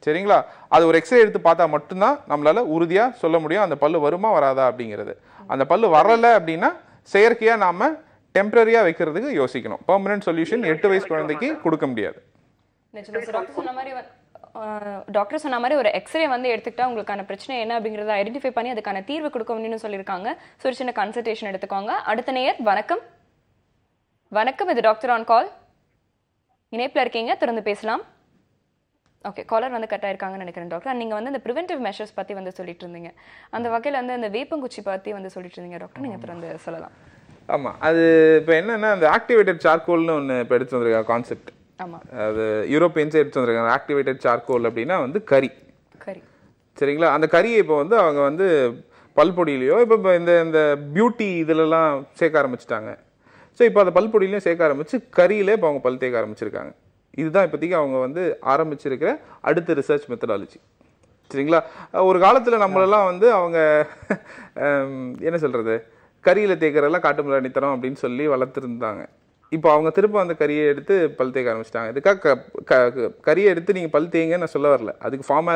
சரிங்களா அது ஒரு எக்ஸ்ரே எடுத்து பார்த்தா மட்டும்தான் நம்மளால உறுதியாக சொல்ல முடியும் அந்த பல்லு வருமா வராதா அப்படிங்கிறது அந்த பல்லு வரலை அப்படின்னா செயற்கையாக நாம் டெம்பரரியா வைக்கிறதுக்கு யோசிக்கணும் பர்மனன்ட் சொல்யூஷன் எட்டு வயசு குழந்தைக்கு கொடுக்க முடியாது டாக்டர் சொன்ன மாதிரி ஒரு எக்ஸ்ரே வந்து எடுத்துக்கிட்டா உங்களுக்கான பிரச்சனை என்ன அப்படிங்கிறத ஐடென்டிஃபை பண்ணி அதுக்கான தீர்வு கொடுக்க முடியும்னு சொல்லியிருக்காங்க ஸோ சின்ன கன்சல்டேஷன் எடுத்துக்கோங்க அடுத்த நேயர் வணக்கம் வணக்கம் இது டாக்டர் ஆன் கால் இணைப்பில் இருக்கீங்க திறந்து பேசலாம் ஓகே காலர் வந்து கட் ஆயிருக்காங்கன்னு நினைக்கிறேன் டாக்டர் நீங்கள் வந்து இந்த ப்ரிவென்டிவ் மெஷர்ஸ் பற்றி வந்து சொல்லிட்டு இருந்தீங்க அந்த வகையில் வந்து இந்த வேப்பங்குச்சி பற்றி வந்து சொல்லிட்டு இருந்தீங்க டாக்டர் நீங்கள் திறந்து சொல்லலாம் ஆமாம் அது இப்போ என்னென்னா அந்த ஆக்டிவேட்டட் சார்கோல்னு ஒன்று இப்போ எடுத்து வந்திருக்காங்க கான்செப்ட் ஆமாம் அது யூரோப்பியன்ஸே எடுத்து வந்திருக்காங்க ஆக்டிவேட்டட் சார்கோல் அப்படின்னா வந்து கறி கறி சரிங்களா அந்த கறியை இப்போ வந்து அவங்க வந்து பல்பொடியிலையோ இப்போ இந்த இந்த பியூட்டி இதிலலாம் சேர்க்க ஆரம்பிச்சிட்டாங்க ஸோ இப்போ அதை பல்பொடியிலையும் சேர்க்க ஆரம்பித்து கறியிலே இப்போ அவங்க பல் தேக்க ஆரம்பிச்சிருக்காங்க இதுதான் இப்போதைக்கு அவங்க வந்து ஆரம்பிச்சிருக்கிற அடுத்த ரிசர்ச் மெத்தடாலஜி சரிங்களா ஒரு காலத்தில் நம்மளெல்லாம் வந்து அவங்க என்ன சொல்கிறது கறியில் தேய்க்கிறதெல்லாம் காட்டு அணித்தரம் அப்படின்னு சொல்லி வளர்த்துருந்தாங்க இப்போ அவங்க திரும்ப அந்த கறியை எடுத்து பல் தேய்க்க ஆரம்பிச்சிட்டாங்க இதுக்காக க கறியை எடுத்து நீங்கள் பல் தேய்ங்க நான் சொல்ல வரல அதுக்கு ஃபார்மா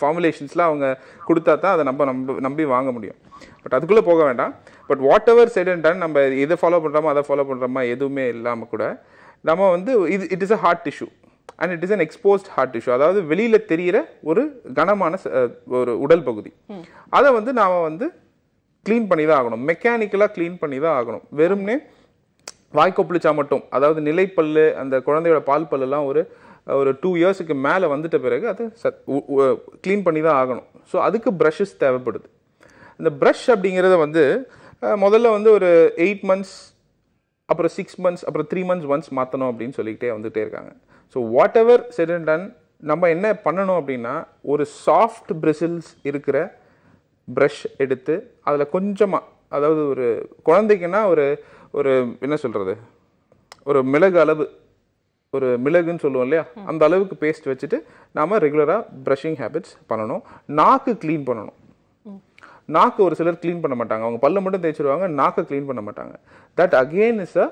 ஃபார்முலேஷன்ஸ்லாம் அவங்க கொடுத்தா தான் அதை நம்ம நம்ப நம்பி வாங்க முடியும் பட் அதுக்குள்ளே போக வேண்டாம் but whatever said and done நம்ம இதை ஃபாலோ பண்ணுறோமா அதை ஃபாலோ பண்ணுறோமா எதுவுமே இல்லாமல் கூட நம்ம வந்து இது it is a hard tissue and it is an exposed hard tissue அதாவது வெளியில் தெரிகிற ஒரு கனமான ஒரு உடல் பகுதி அதை வந்து நாம் வந்து க்ளீன் பண்ணி தான் ஆகணும் மெக்கானிக்கலாக க்ளீன் பண்ணி தான் ஆகணும் வெறும்னே வாய் மட்டும் அதாவது நிலைப்பல்லு அந்த குழந்தையோட பால் பல்லுலாம் ஒரு ஒரு டூ இயர்ஸுக்கு மேலே வந்துட்ட பிறகு அது க்ளீன் பண்ணி தான் ஆகணும் ஸோ அதுக்கு ப்ரஷஸ் தேவைப்படுது இந்த ப்ரஷ் அப்படிங்கிறத வந்து முதல்ல வந்து ஒரு எயிட் மந்த்ஸ் அப்புறம் சிக்ஸ் மந்த்ஸ் அப்புறம் த்ரீ மந்த்ஸ் ஒன்ஸ் மாற்றணும் அப்படின்னு சொல்லிக்கிட்டே வந்துகிட்டே இருக்காங்க so whatever said and done நம்ம என்ன பண்ணணும் அப்படின்னா ஒரு சாஃப்ட் பிரிசில்ஸ் இருக்கிற ப்ரஷ் எடுத்து அதில் கொஞ்சமாக அதாவது ஒரு குழந்தைக்குன்னா ஒரு ஒரு என்ன சொல்கிறது ஒரு மிளகு அளவு ஒரு மிளகுன்னு சொல்லுவோம் இல்லையா அந்த அளவுக்கு பேஸ்ட் வச்சுட்டு நாம் ரெகுலராக ப்ரஷிங் ஹேபிட்ஸ் பண்ணணும் நாக்கு க்ளீன் பண்ணணும் நாக்கு ஒரு சிலர் க்ளீன் பண்ண மாட்டாங்க அவங்க பல்ல மட்டும் தேய்ச்சிடுவாங்க நாக்கை க்ளீன் பண்ண மாட்டாங்க that again is a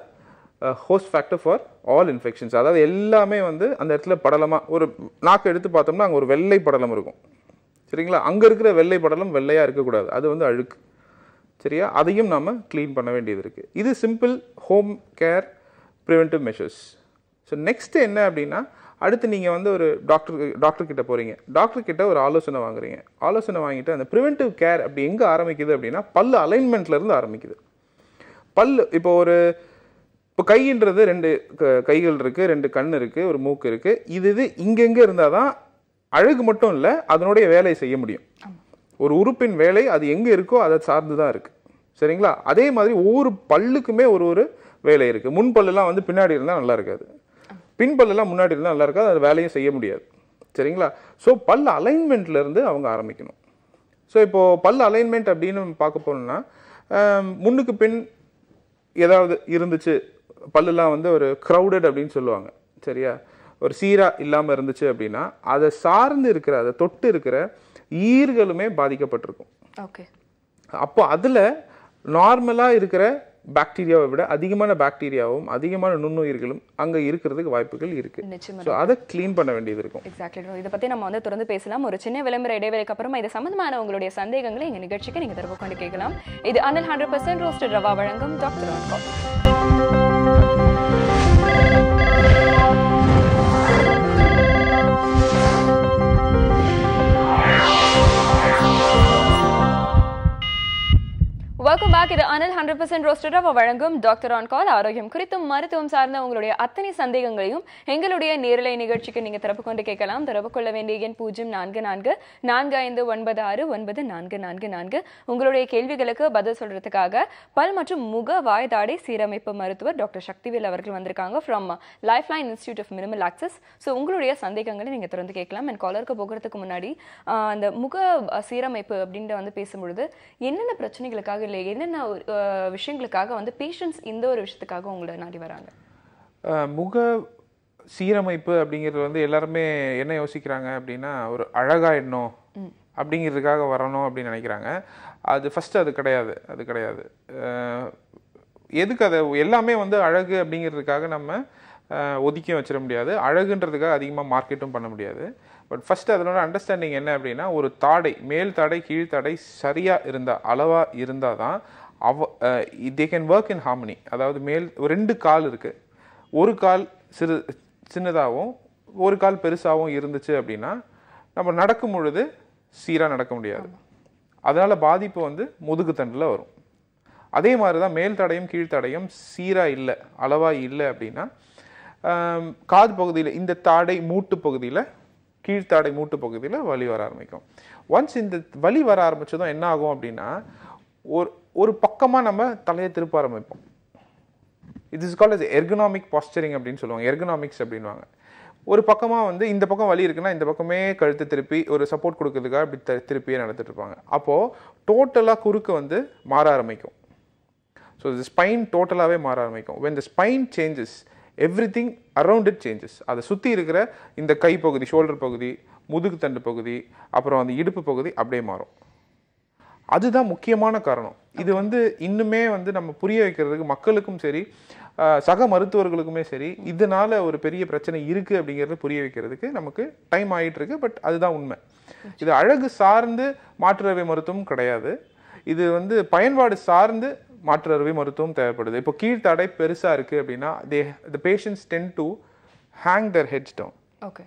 host factor for all infections அதாவது எல்லாமே வந்து அந்த இடத்துல படலமாக ஒரு நாக்கு எடுத்து பார்த்தோம்னா அங்கே ஒரு வெள்ளை படலம் இருக்கும் சரிங்களா அங்கே இருக்கிற வெள்ளை படலம் வெள்ளையாக இருக்கக்கூடாது அது வந்து அழுக்கு சரியா அதையும் நாம் க்ளீன் பண்ண வேண்டியது இருக்குது இது simple home care preventive measures so next என்ன அப்படின்னா அடுத்து நீங்கள் வந்து ஒரு டாக்டர் டாக்டர்கிட்ட போகிறீங்க டாக்டர் கிட்ட ஒரு ஆலோசனை வாங்குறீங்க ஆலோசனை வாங்கிட்டு அந்த ப்ரிவென்டிவ் கேர் அப்படி எங்கே ஆரம்பிக்குது அப்படின்னா பல் அலைன்மெண்ட்லேருந்து ஆரம்பிக்குது பல் இப்போ ஒரு இப்போ கைன்றது ரெண்டு கைகள் இருக்குது ரெண்டு கண் இருக்குது ஒரு மூக்கு இருக்குது இது இது இங்கெங்கே இருந்தால் தான் அழகு மட்டும் இல்லை அதனுடைய வேலையை செய்ய முடியும் ஒரு உறுப்பின் வேலை அது எங்கே இருக்கோ அதை சார்ந்து தான் இருக்குது சரிங்களா அதே மாதிரி ஒவ்வொரு பல்லுக்குமே ஒரு ஒரு வேலை இருக்குது முன் பல்லுலாம் வந்து பின்னாடி இருந்தால் நல்லா இருக்காது பின்பல்லாம் முன்னாடி இருந்தால் நல்லா இருக்காது அது வேலையும் செய்ய முடியாது சரிங்களா ஸோ பல் அலைன்மெண்ட்லேருந்து அவங்க ஆரம்பிக்கணும் ஸோ இப்போது பல் அலைன்மெண்ட் அப்படின்னு பார்க்க போனோம்னா முன்னுக்கு பின் ஏதாவது இருந்துச்சு பல்லுலாம் வந்து ஒரு க்ரௌடட் அப்படின்னு சொல்லுவாங்க சரியா ஒரு சீராக இல்லாமல் இருந்துச்சு அப்படின்னா அதை சார்ந்து இருக்கிற அதை தொட்டு இருக்கிற ஈர்களுமே பாதிக்கப்பட்டிருக்கும் ஓகே அப்போ அதில் நார்மலாக இருக்கிற பாக்டீரியாவை விட அதிகமான பாக்டீரியாவும் அதிகமான நுண்ணுயிர்களும் அங்கே இருக்கிறதுக்கு வாய்ப்புகள் இருக்குது ஸோ அதை க்ளீன் பண்ண வேண்டியது இருக்கும் எக்ஸாக்ட்லி இதை பற்றி நம்ம வந்து தொடர்ந்து பேசலாம் ஒரு சின்ன விளம்பர இடைவேளைக்கு அப்புறமா இது சம்மந்தமான உங்களுடைய சந்தேகங்களை எங்கள் நிகழ்ச்சிக்கு நீங்கள் தொடர்பு கொண்டு கேட்கலாம் இது Anil hundred percent roasted rava வழங்கும் டாக்டர் பேக் இது அனில் ஹண்ட்ரட் பர்சன்ட் ரோஸ்டட் வழங்கும் டாக்டர் ஆன் கால் ஆரோக்கியம் குறித்தும் மருத்துவம் சார்ந்த உங்களுடைய அத்தனை சந்தேகங்களையும் எங்களுடைய நேரலை நிகழ்ச்சிக்கு நீங்கள் தொடர்பு கொண்டு கேட்கலாம் தொடர்பு கொள்ள வேண்டிய எண் பூஜ்ஜியம் நான்கு நான்கு நான்கு ஐந்து ஒன்பது ஆறு ஒன்பது நான்கு நான்கு நான்கு உங்களுடைய கேள்விகளுக்கு பதில் சொல்றதுக்காக பல் மற்றும் முக வாய்தாடை சீரமைப்பு மருத்துவர் டாக்டர் சக்திவேல் அவர்கள் வந்திருக்காங்க from life line institute of minimal access so உங்களுடைய சந்தேகங்களை நீங்கள் திறந்து கேட்கலாம் என் காலருக்கு போகிறதுக்கு முன்னாடி அந்த முக சீரமைப்பு அப்படின்ற வந்து பேசும்பொழுது என்னென்ன பிரச்சனைகளுக்காக இல்லை என்னென்ன என்னென்ன விஷயங்களுக்காக வந்து பேஷண்ட்ஸ் இந்த ஒரு விஷயத்துக்காக உங்களை நாடி வராங்க முக சீரமைப்பு அப்படிங்கிறது வந்து எல்லாருமே என்ன யோசிக்கிறாங்க அப்படின்னா ஒரு அழகாயிடணும் அப்படிங்கிறதுக்காக வரணும் அப்படின்னு நினைக்கிறாங்க அது ஃபஸ்ட்டு அது கிடையாது அது கிடையாது எதுக்கு அதை எல்லாமே வந்து அழகு அப்படிங்கிறதுக்காக நம்ம ஒதுக்கி வச்சிட முடியாது அழகுன்றதுக்காக அதிகமாக மார்க்கெட்டும் பண்ண முடியாது பட் ஃபஸ்ட்டு அதனோட அண்டர்ஸ்டாண்டிங் என்ன அப்படின்னா ஒரு தாடை மேல் தடை கீழ் தாடை சரியாக இருந்தால் அளவாக இருந்தால் தான் அவ they can work in harmony அதாவது மேல் ரெண்டு கால் இருக்குது ஒரு கால் சிறு சின்னதாகவும் ஒரு கால் பெருசாகவும் இருந்துச்சு அப்படின்னா நம்ம நடக்கும் பொழுது சீராக நடக்க முடியாது அதனால் பாதிப்பு வந்து முதுகு தண்டில் வரும் அதே மாதிரி தான் மேல் தடையும் கீழ்த்தடையும் சீராக இல்லை அளவாக இல்லை அப்படின்னா காது பகுதியில் இந்த தாடை மூட்டு பகுதியில் கீழ்த்தாடை மூட்டு பகுதியில் வலி வர ஆரம்பிக்கும் ஒன்ஸ் இந்த வலி வர ஆரம்பித்ததும் என்ன ஆகும் அப்படின்னா ஒரு ஒரு பக்கமாக நம்ம தலையை திருப்ப ஆரம்பிப்போம் it is called is ergonomic posturing அப்படின்னு சொல்லுவாங்க எர்கனாமிக்ஸ் அப்படின்வாங்க ஒரு பக்கமாக வந்து இந்த பக்கம் வலி இருக்குன்னா இந்த பக்கமே கழுத்து திருப்பி ஒரு சப்போர்ட் கொடுக்கறதுக்காக இப்படி த திருப்பியே நடந்துட்டு இருப்பாங்க அப்போது டோட்டலாக குறுக்கு வந்து மாற ஆரம்பிக்கும் ஸோ இந்த ஸ்பைன் டோட்டலாகவே மாற ஆரம்பிக்கும் when the spine changes everything around it changes அதை சுற்றி இருக்கிற இந்த கை பகுதி ஷோல்டர் பகுதி முதுகு தண்டு பகுதி அப்புறம் அந்த இடுப்பு பகுதி அப்படியே மாறும் அதுதான் முக்கியமான காரணம் இது வந்து இன்னுமே வந்து நம்ம புரிய வைக்கிறதுக்கு மக்களுக்கும் சரி சக மருத்துவர்களுக்குமே சரி இதனால ஒரு பெரிய பிரச்சனை இருக்குது அப்படிங்கிறத புரிய வைக்கிறதுக்கு நமக்கு டைம் ஆகிட்டு இருக்கு பட் அதுதான் உண்மை இது அழகு சார்ந்து மாற்று மருத்துவம் கிடையாது இது வந்து பயன்பாடு சார்ந்து மாற்று அறுவை மருத்துவம் தேவைப்படுது இப்போ கீழ்த்தடை பெருசாக இருக்குது அப்படின்னா they the patients tend to hang their heads okay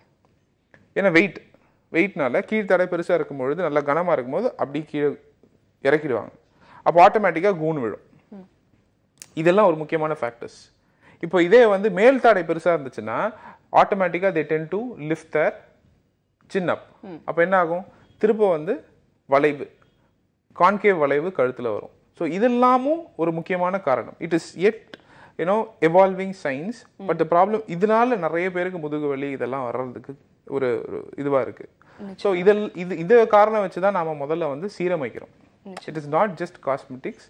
ஏன்னா வெயிட் வெயிட்னால கீழ்த்தடை பெருசாக இருக்கும்பொழுது நல்லா கனமாக இருக்கும்போது அப்படி கீழே இறக்கிடுவாங்க அப்போ ஆட்டோமேட்டிக்காக கூண் விழும் இதெல்லாம் ஒரு முக்கியமான ஃபேக்டர்ஸ் இப்போ இதே வந்து மேல் தாடை பெருசாக இருந்துச்சுன்னா ஆட்டோமேட்டிக்காக they tend to lift their chin up அப்போ என்ன ஆகும் திரும்ப வந்து வளைவு கான்கேவ் வளைவு கழுத்தில் வரும் ஸோ இதெல்லாமும் ஒரு முக்கியமான காரணம் it is at you know evolving science but the problem இதனால நிறைய பேருக்கு முதுகு வலி இதெல்லாம் வர்றதுக்கு ஒரு இதுவாக இருக்குது ஸோ இதில் இது இதை காரணம் வச்சு தான் நாம் முதல்ல வந்து சீரமைக்கிறோம் it is not just cosmetics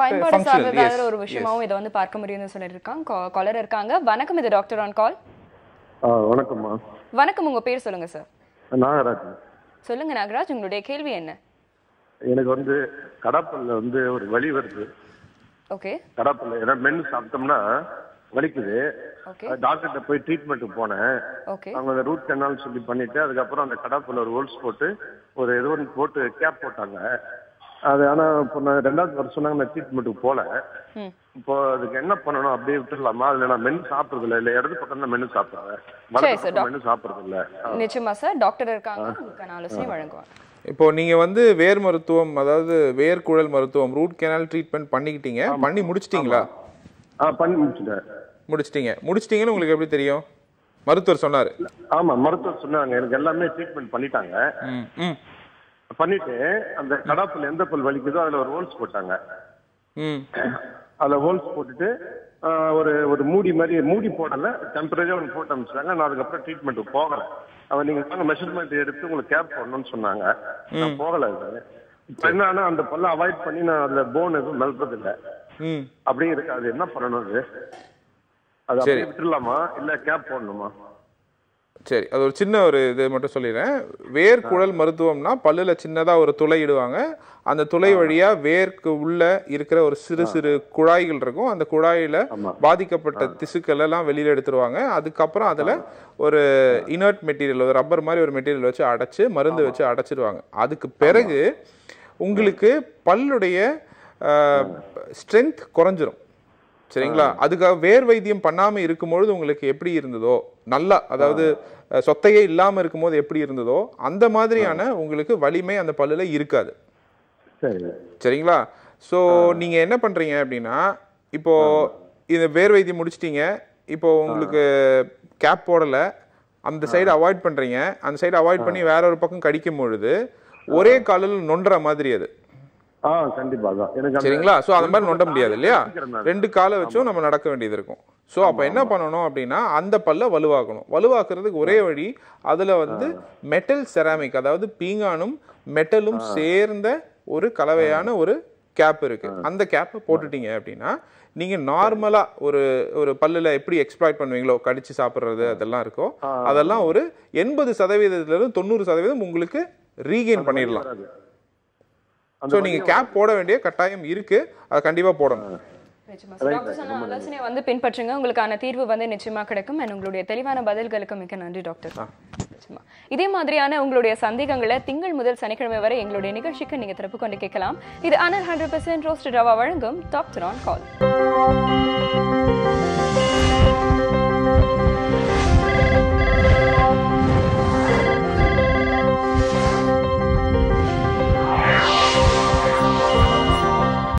பயன்பாடு சார்ந்த வேற ஒரு விஷயமாவும் இதை வந்து பார்க்க முடியும்னு சொல்லியிருக்காங்க காலர் இருக்காங்க வணக்கம் இது டாக்டர் ஆன் கால் வணக்கம் வணக்கம் உங்க பேர் சொல்லுங்க சார் நாகராஜ் சொல்லுங்க நாகராஜ் உங்களுடைய கேள்வி என்ன எனக்கு வந்து கடாப்பல்ல வந்து ஒரு வழி வருது ஓகே கடாப்பல்ல ஏன்னா மென்னு சாப்பிட்டோம்னா வலிக்குது டாக்டர்கிட்ட போய் ட்ரீட்மெண்ட்டுக்கு போனேன் அவங்க அந்த ரூட் கெனால் சொல்லி பண்ணிட்டு அதுக்கப்புறம் அந்த கடாப்புல ஒரு ஹோல்ஸ் போட்டு ஒரு ஏதோ ஒன்று போட்டு கேப் போட்டாங்க அது ஆனா இப்போ நான் ரெண்டாவது வருஷம் சொன்னாங்க நான் ட்ரீட்மெண்ட்டுக்கு போல இப்போ அதுக்கு என்ன பண்ணணும் அப்படியே விட்டுடலாமா இல்லை நான் மென்னு சாப்பிடுறது இல்ல இல்ல இடது பக்கம் தான் மென்னு சாப்பிடுறேன் மென்னு சாப்பிடுறது இல்ல நிச்சயமா சார் டாக்டர் இருக்காங்க ஆலோசனை வழங்குவாங்க இப்போ நீங்க வந்து வேர் மருத்துவம் அதாவது குழல் மருத்துவம் ரூட் கெனால் ட்ரீட்மெண்ட் பண்ணிக்கிட்டீங்க பண்ணி முடிச்சிட்டீங்களா ஆ பண்ணி முடிச்சுட்டேன் முடிச்சிட்டீங்க முடிச்சிட்டீங்கன்னு உங்களுக்கு எப்படி தெரியும் மருத்துவர் சொன்னாரு ஆமா மருத்துவர் சொன்னாங்க எனக்கு எல்லாமே ட்ரீட்மெண்ட் பண்ணிட்டாங்க பண்ணிட்டு அந்த கடாப்புல எந்த பல் வலிக்குதோ அதுல ஒரு ஹோல்ஸ் போட்டாங்க அதுல ஹோல்ஸ் போட்டுட்டு ஒரு ஒரு மூடி மாதிரி மூடி போடல டெம்பரேச்சர் ஒன்று போட்டு அனுப்பிச்சாங்க நான் அதுக்கப்புறம் ட்ரீட்மெண்ட் போகல அவன் நீங்க சொன்ன மெஷர்மெண்ட் எடுத்து உங்களுக்கு கேப் போடணும்னு சொன்னாங்க நான் போகல இப்போ என்னன்னா அந்த பல்ல அவாய்ட் பண்ணி நான் அதுல போன் எதுவும் மெல்றது இல்லை அப்படி இருக்கு அது என்ன பண்ணணும் அது அது சரி விட்டுடலாமா இல்ல கேப் போடணுமா சரி அது ஒரு சின்ன ஒரு இது மட்டும் சொல்லிடுறேன் வேர்க்குழல் மருத்துவம்னா பல்லில் சின்னதாக ஒரு துளை இடுவாங்க அந்த துளை வழியாக வேர்க்கு உள்ள இருக்கிற ஒரு சிறு சிறு குழாய்கள் இருக்கும் அந்த குழாயில் பாதிக்கப்பட்ட திசுக்கள் எல்லாம் வெளியில் எடுத்துருவாங்க அதுக்கப்புறம் அதில் ஒரு இனர்ட் மெட்டீரியல் ஒரு ரப்பர் மாதிரி ஒரு மெட்டீரியல் வச்சு அடைச்சி மருந்து வச்சு அடைச்சிடுவாங்க அதுக்கு பிறகு உங்களுக்கு பல்லுடைய ஸ்ட்ரென்த் குறைஞ்சிரும் சரிங்களா அதுக்காக வேர் வைத்தியம் பண்ணாமல் இருக்கும்பொழுது உங்களுக்கு எப்படி இருந்ததோ நல்லா அதாவது சொத்தையே இல்லாமல் இருக்கும்போது எப்படி இருந்ததோ அந்த மாதிரியான உங்களுக்கு வலிமை அந்த பல்லில் இருக்காது சரிங்களா ஸோ நீங்கள் என்ன பண்ணுறீங்க அப்படின்னா இப்போது இந்த வேர் வைத்தியம் முடிச்சிட்டிங்க இப்போது உங்களுக்கு கேப் போடலை அந்த சைடு அவாய்ட் பண்ணுறீங்க அந்த சைடு அவாய்ட் பண்ணி வேற ஒரு பக்கம் கடிக்கும் பொழுது ஒரே காலில் நொன்ற மாதிரி அது ஆ கண்டிப்பாக எனக்கு சரிங்களா ஸோ அது மாதிரி நொண்ட முடியாது இல்லையா ரெண்டு காலை வச்சும் நம்ம நடக்க வேண்டியது இருக்கும் ஸோ அப்போ என்ன பண்ணணும் அப்படின்னா அந்த பல்ல வலுவாக்கணும் வலுவாக்குறதுக்கு ஒரே வழி அதில் வந்து மெட்டல் செராமிக் அதாவது பீங்கானும் மெட்டலும் சேர்ந்த ஒரு கலவையான ஒரு கேப் இருக்குது அந்த கேப்பை போட்டுட்டீங்க அப்படின்னா நீங்கள் நார்மலாக ஒரு ஒரு பல்லில் எப்படி எக்ஸ்ப்ளாய்ட் பண்ணுவீங்களோ கடிச்சு சாப்பிட்றது அதெல்லாம் இருக்கோ அதெல்லாம் ஒரு எண்பது சதவீதத்துலேருந்து தொண்ணூறு சதவீதம் உங்களுக்கு ரீகெயின் பண்ணிடலாம் ஸோ நீங்கள் கேப் போட வேண்டிய கட்டாயம் இருக்குது அதை கண்டிப்பாக போடணும் ஆலோசனை வந்து பின்பற்றுங்க உங்களுக்கான தீர்வு வந்து நிச்சயமா கிடைக்கும் அண்ட் உங்களுடைய தெளிவான பதில்களுக்கு மிக நன்றி டாக்டர் இதே மாதிரியான உங்களுடைய சந்தேகங்களை திங்கள் முதல் சனிக்கிழமை வரை எங்களுடைய நிகழ்ச்சிக்கு நீங்க திறப்பு கொண்டு கேட்கலாம் இது Anil hundred percent roast rava வழங்கும் டாக்டர் ஆன் கால்